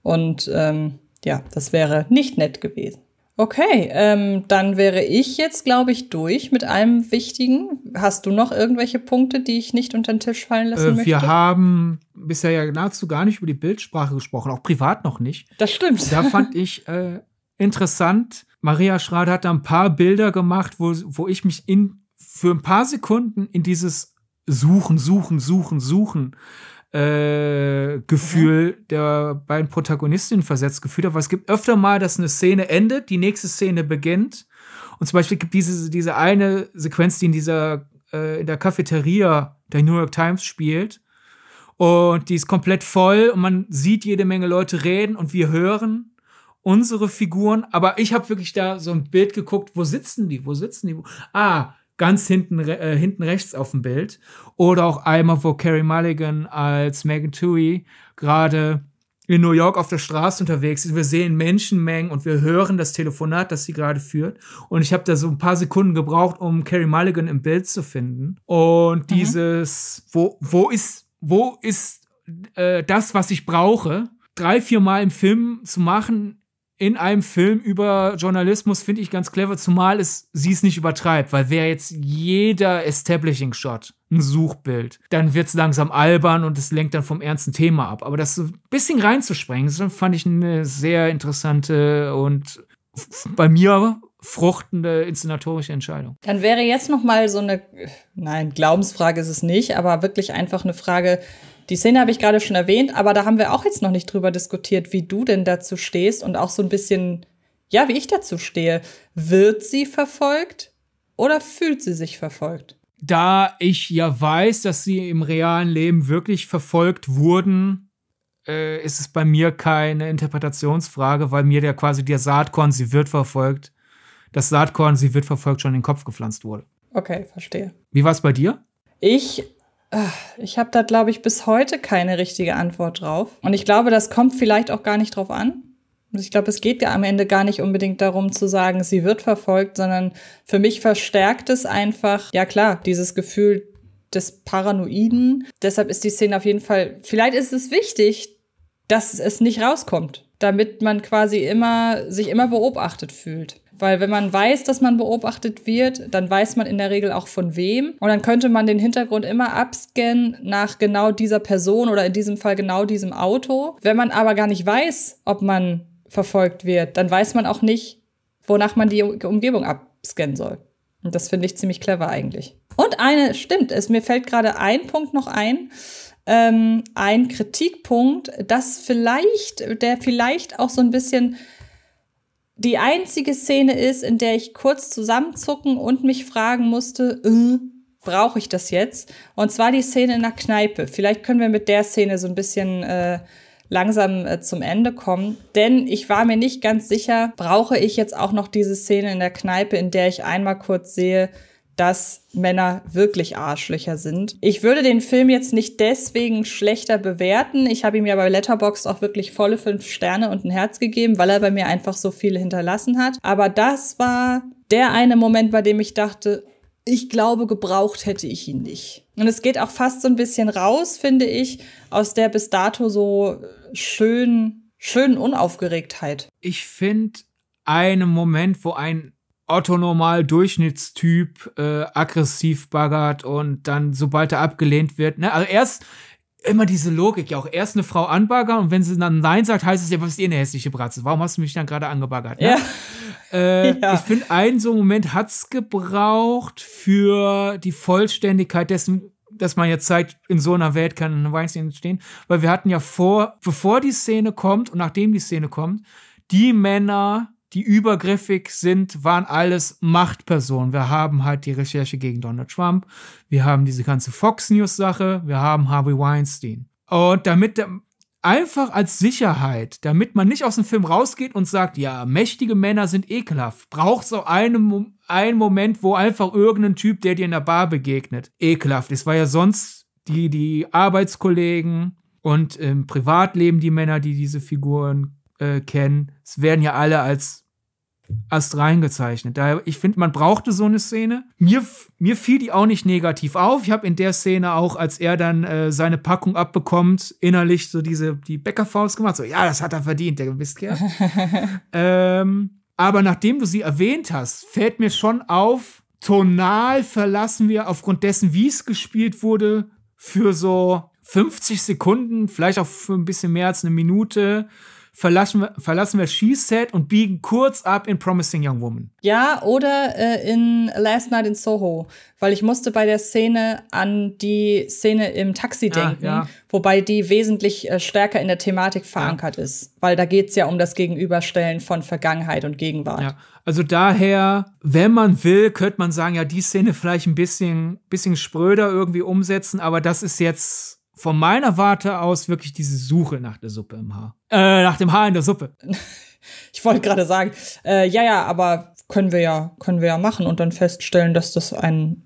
Und ähm, ja, das wäre nicht nett gewesen. Okay, ähm, dann wäre ich jetzt, glaube ich, durch mit allem Wichtigen. Hast du noch irgendwelche Punkte, die ich nicht unter den Tisch fallen lassen äh, möchte? Wir haben bisher ja nahezu gar nicht über die Bildsprache gesprochen, auch privat noch nicht. Das stimmt. Da fand ich äh, interessant, Maria Schrader hat da ein paar Bilder gemacht, wo, wo ich mich in, für ein paar Sekunden in dieses Suchen, Suchen, Suchen, Suchen äh, Gefühl mhm. der beiden Protagonistinnen versetzt gefühlt habe. Weil es gibt öfter mal, dass eine Szene endet, die nächste Szene beginnt. Und zum Beispiel gibt diese, diese eine Sequenz, die in dieser äh, in der Cafeteria der New York Times spielt. Und die ist komplett voll und man sieht jede Menge Leute reden und wir hören unsere Figuren, aber ich habe wirklich da so ein Bild geguckt, wo sitzen die, wo sitzen die? Ah, ganz hinten, äh, hinten rechts auf dem Bild. Oder auch einmal, wo Carrie Mulligan als Megan Tui gerade in New York auf der Straße unterwegs ist. Wir sehen Menschenmengen und wir hören das Telefonat, das sie gerade führt. Und ich habe da so ein paar Sekunden gebraucht, um Carrie Mulligan im Bild zu finden. Und mhm. dieses, wo, wo ist, wo ist äh, das, was ich brauche? Drei, vier Mal im Film zu machen, in einem Film über Journalismus finde ich ganz clever, zumal es sie es nicht übertreibt, weil wäre jetzt jeder Establishing Shot ein Suchbild, dann wird es langsam albern und es lenkt dann vom ernsten Thema ab. Aber das so ein bisschen reinzusprengen, fand ich eine sehr interessante und bei mir fruchtende inszenatorische Entscheidung. Dann wäre jetzt noch mal so eine, nein, Glaubensfrage ist es nicht, aber wirklich einfach eine Frage, die Szene habe ich gerade schon erwähnt, aber da haben wir auch jetzt noch nicht drüber diskutiert, wie du denn dazu stehst und auch so ein bisschen, ja, wie ich dazu stehe. Wird sie verfolgt oder fühlt sie sich verfolgt? Da ich ja weiß, dass sie im realen Leben wirklich verfolgt wurden, äh, ist es bei mir keine Interpretationsfrage, weil mir der quasi der Saatkorn, sie wird verfolgt, das Saatkorn, sie wird verfolgt, schon in den Kopf gepflanzt wurde. Okay, verstehe. Wie war es bei dir? Ich ich habe da, glaube ich, bis heute keine richtige Antwort drauf. Und ich glaube, das kommt vielleicht auch gar nicht drauf an. Ich glaube, es geht ja am Ende gar nicht unbedingt darum zu sagen, sie wird verfolgt, sondern für mich verstärkt es einfach, ja klar, dieses Gefühl des Paranoiden. Deshalb ist die Szene auf jeden Fall, vielleicht ist es wichtig, dass es nicht rauskommt damit man quasi immer sich immer beobachtet fühlt. Weil wenn man weiß, dass man beobachtet wird, dann weiß man in der Regel auch von wem. Und dann könnte man den Hintergrund immer abscannen nach genau dieser Person oder in diesem Fall genau diesem Auto. Wenn man aber gar nicht weiß, ob man verfolgt wird, dann weiß man auch nicht, wonach man die Umgebung abscannen soll. Und das finde ich ziemlich clever eigentlich. Und eine, stimmt, es mir fällt gerade ein Punkt noch ein ähm, ein Kritikpunkt, dass vielleicht, der vielleicht auch so ein bisschen die einzige Szene ist, in der ich kurz zusammenzucken und mich fragen musste, äh, brauche ich das jetzt? Und zwar die Szene in der Kneipe. Vielleicht können wir mit der Szene so ein bisschen äh, langsam äh, zum Ende kommen. Denn ich war mir nicht ganz sicher, brauche ich jetzt auch noch diese Szene in der Kneipe, in der ich einmal kurz sehe, dass Männer wirklich Arschlöcher sind. Ich würde den Film jetzt nicht deswegen schlechter bewerten. Ich habe ihm ja bei Letterboxd auch wirklich volle fünf Sterne und ein Herz gegeben, weil er bei mir einfach so viele hinterlassen hat. Aber das war der eine Moment, bei dem ich dachte, ich glaube, gebraucht hätte ich ihn nicht. Und es geht auch fast so ein bisschen raus, finde ich, aus der bis dato so schönen, schönen Unaufgeregtheit. Ich finde einen Moment, wo ein Otto normal Durchschnittstyp äh, aggressiv baggert und dann sobald er abgelehnt wird, ne? Also erst immer diese Logik ja auch erst eine Frau anbaggern und wenn sie dann nein sagt, heißt es ja, was ist ihr eine hässliche Bratze? Warum hast du mich dann gerade angebaggert? Ne? Ja. Äh, ja. Ich finde, einen so einen Moment hat's gebraucht für die Vollständigkeit dessen, dass man jetzt zeigt, in so einer Welt kann ein Weinstein entstehen, weil wir hatten ja vor, bevor die Szene kommt und nachdem die Szene kommt, die Männer die übergriffig sind, waren alles Machtpersonen. Wir haben halt die Recherche gegen Donald Trump, wir haben diese ganze Fox News-Sache, wir haben Harvey Weinstein. Und damit einfach als Sicherheit, damit man nicht aus dem Film rausgeht und sagt, ja, mächtige Männer sind ekelhaft, braucht es auch einen, einen Moment, wo einfach irgendein Typ, der dir in der Bar begegnet, ekelhaft ist, War ja sonst die, die Arbeitskollegen und im Privatleben die Männer, die diese Figuren äh, kennen, es werden ja alle als erst reingezeichnet. Daher, ich finde, man brauchte so eine Szene. Mir, mir fiel die auch nicht negativ auf. Ich habe in der Szene auch, als er dann äh, seine Packung abbekommt, innerlich so diese, die Bäckerfaust gemacht. So, ja, das hat er verdient, der Mistkerl. ähm, aber nachdem du sie erwähnt hast, fällt mir schon auf, tonal verlassen wir aufgrund dessen, wie es gespielt wurde, für so 50 Sekunden, vielleicht auch für ein bisschen mehr als eine Minute, verlassen wir, verlassen wir She Said und biegen kurz ab in Promising Young Woman. Ja, oder äh, in Last Night in Soho, weil ich musste bei der Szene an die Szene im Taxi ah, denken, ja, ja. wobei die wesentlich äh, stärker in der Thematik verankert ja. ist, weil da geht es ja um das Gegenüberstellen von Vergangenheit und Gegenwart. Also daher, wenn man will, könnte man sagen, ja, die Szene vielleicht ein bisschen, bisschen spröder irgendwie umsetzen, aber das ist jetzt von meiner Warte aus wirklich diese Suche nach der Suppe im Haar. Äh, nach dem Haar in der Suppe. Ich wollte gerade sagen, äh, ja, ja, aber können wir ja, können wir ja machen und dann feststellen, dass das ein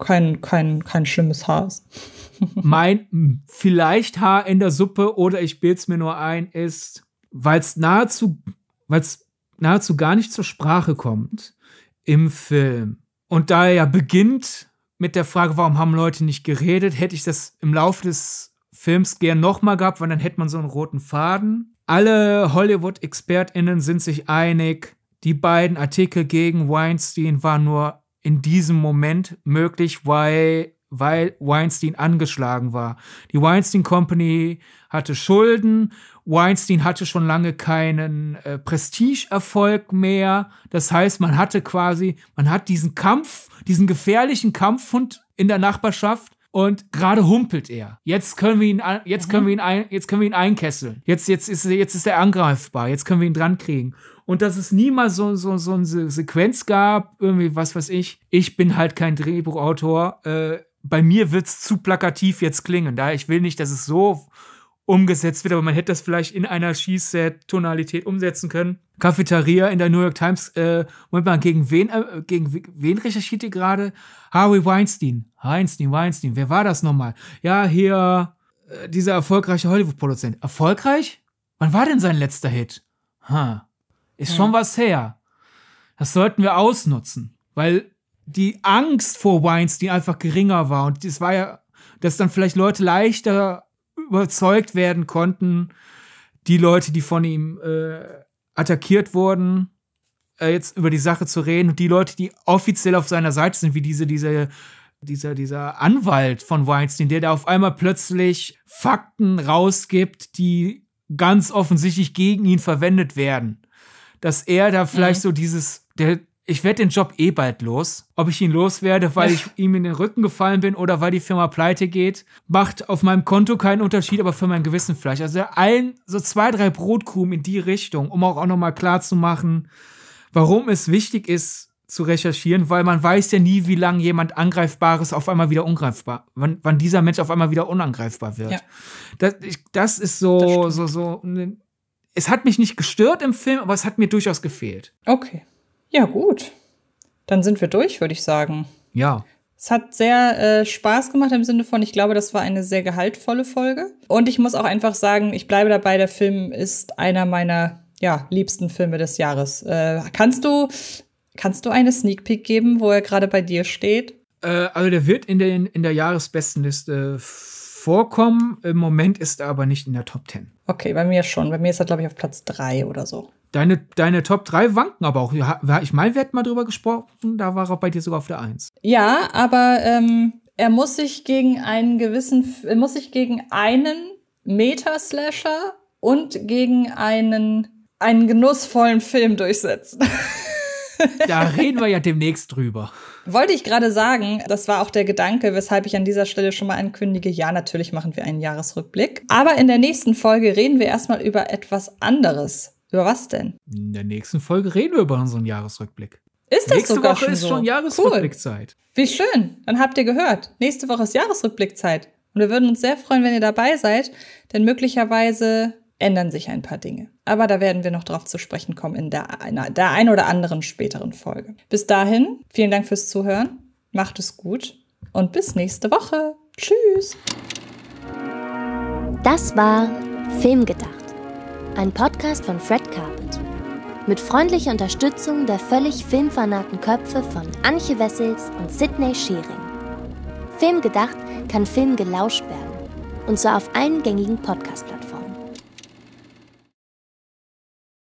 kein, kein, kein schlimmes Haar ist. mein hm, vielleicht Haar in der Suppe oder ich bild's mir nur ein, ist, weil es nahezu, weil's nahezu gar nicht zur Sprache kommt im Film. Und da er ja beginnt mit der Frage, warum haben Leute nicht geredet, hätte ich das im Laufe des Films gern nochmal gehabt, weil dann hätte man so einen roten Faden. Alle Hollywood-ExpertInnen sind sich einig, die beiden Artikel gegen Weinstein waren nur in diesem Moment möglich, weil, weil Weinstein angeschlagen war. Die Weinstein Company hatte Schulden Weinstein hatte schon lange keinen äh, Prestigeerfolg mehr. Das heißt, man hatte quasi, man hat diesen Kampf, diesen gefährlichen Kampfhund in der Nachbarschaft und gerade humpelt er. Jetzt können wir ihn, jetzt können mhm. wir ihn, ein, jetzt können wir ihn einkesseln. Jetzt, jetzt ist, jetzt ist er angreifbar. Jetzt können wir ihn drankriegen. Und dass es niemals so, so, so eine Sequenz gab, irgendwie, was weiß ich. Ich bin halt kein Drehbuchautor. Äh, bei mir wird es zu plakativ jetzt klingen. Da ich will nicht, dass es so umgesetzt wird, aber man hätte das vielleicht in einer Schießset-Tonalität umsetzen können. Cafeteria in der New York Times, äh, Moment mal, gegen wen, äh, gegen wen recherchiert ihr gerade? Harvey Weinstein. Weinstein, Weinstein, wer war das nochmal? Ja, hier, äh, dieser erfolgreiche Hollywood-Produzent. Erfolgreich? Wann war denn sein letzter Hit? Ha, ist ja. schon hm. was her. Das sollten wir ausnutzen, weil die Angst vor Weinstein einfach geringer war und es war ja, dass dann vielleicht Leute leichter überzeugt werden konnten, die Leute, die von ihm äh, attackiert wurden, äh, jetzt über die Sache zu reden und die Leute, die offiziell auf seiner Seite sind, wie diese, diese, dieser, dieser Anwalt von Weinstein, der da auf einmal plötzlich Fakten rausgibt, die ganz offensichtlich gegen ihn verwendet werden. Dass er da vielleicht mhm. so dieses, der ich werde den Job eh bald los. Ob ich ihn loswerde, weil ich ihm in den Rücken gefallen bin oder weil die Firma pleite geht, macht auf meinem Konto keinen Unterschied, aber für mein Gewissen vielleicht. Also allen so zwei, drei Brotkrumen in die Richtung, um auch, auch nochmal klar zu machen, warum es wichtig ist, zu recherchieren, weil man weiß ja nie, wie lange jemand Angreifbares auf einmal wieder ungreifbar, wann, wann dieser Mensch auf einmal wieder unangreifbar wird. Ja. Das, ich, das ist so, das so, so. Ne, es hat mich nicht gestört im Film, aber es hat mir durchaus gefehlt. Okay. Ja, gut. Dann sind wir durch, würde ich sagen. Ja. Es hat sehr äh, Spaß gemacht im Sinne von, ich glaube, das war eine sehr gehaltvolle Folge. Und ich muss auch einfach sagen, ich bleibe dabei, der Film ist einer meiner ja, liebsten Filme des Jahres. Äh, kannst du Kannst du eine Sneak Peek geben, wo er gerade bei dir steht? Äh, also der wird in, den, in der Jahresbestenliste vorkommen. Im Moment ist er aber nicht in der Top 10. Okay, bei mir schon. Bei mir ist er, glaube ich, auf Platz 3 oder so. Deine, deine Top 3 wanken aber auch. Ich meine, wir hätten mal drüber gesprochen, da war er bei dir sogar auf der 1. Ja, aber ähm, er muss sich gegen einen gewissen, er muss sich gegen einen Meta-Slasher und gegen einen, einen genussvollen Film durchsetzen. da reden wir ja demnächst drüber. Wollte ich gerade sagen, das war auch der Gedanke, weshalb ich an dieser Stelle schon mal ankündige, ja, natürlich machen wir einen Jahresrückblick. Aber in der nächsten Folge reden wir erstmal über etwas anderes. Über was denn? In der nächsten Folge reden wir über unseren Jahresrückblick. Ist das Nächste sogar Woche schon ist so? schon Jahresrückblickzeit. Cool. Wie schön. Dann habt ihr gehört. Nächste Woche ist Jahresrückblickzeit. Und wir würden uns sehr freuen, wenn ihr dabei seid, denn möglicherweise ändern sich ein paar Dinge. Aber da werden wir noch drauf zu sprechen kommen in der, einer, der ein oder anderen späteren Folge. Bis dahin, vielen Dank fürs Zuhören. Macht es gut und bis nächste Woche. Tschüss. Das war Filmgedacht ein Podcast von Fred Carpet. Mit freundlicher Unterstützung der völlig filmfanaten Köpfe von Anche Wessels und Sidney Schering. Film gedacht kann Film gelauscht werden. Und zwar auf allen gängigen Podcast-Plattformen.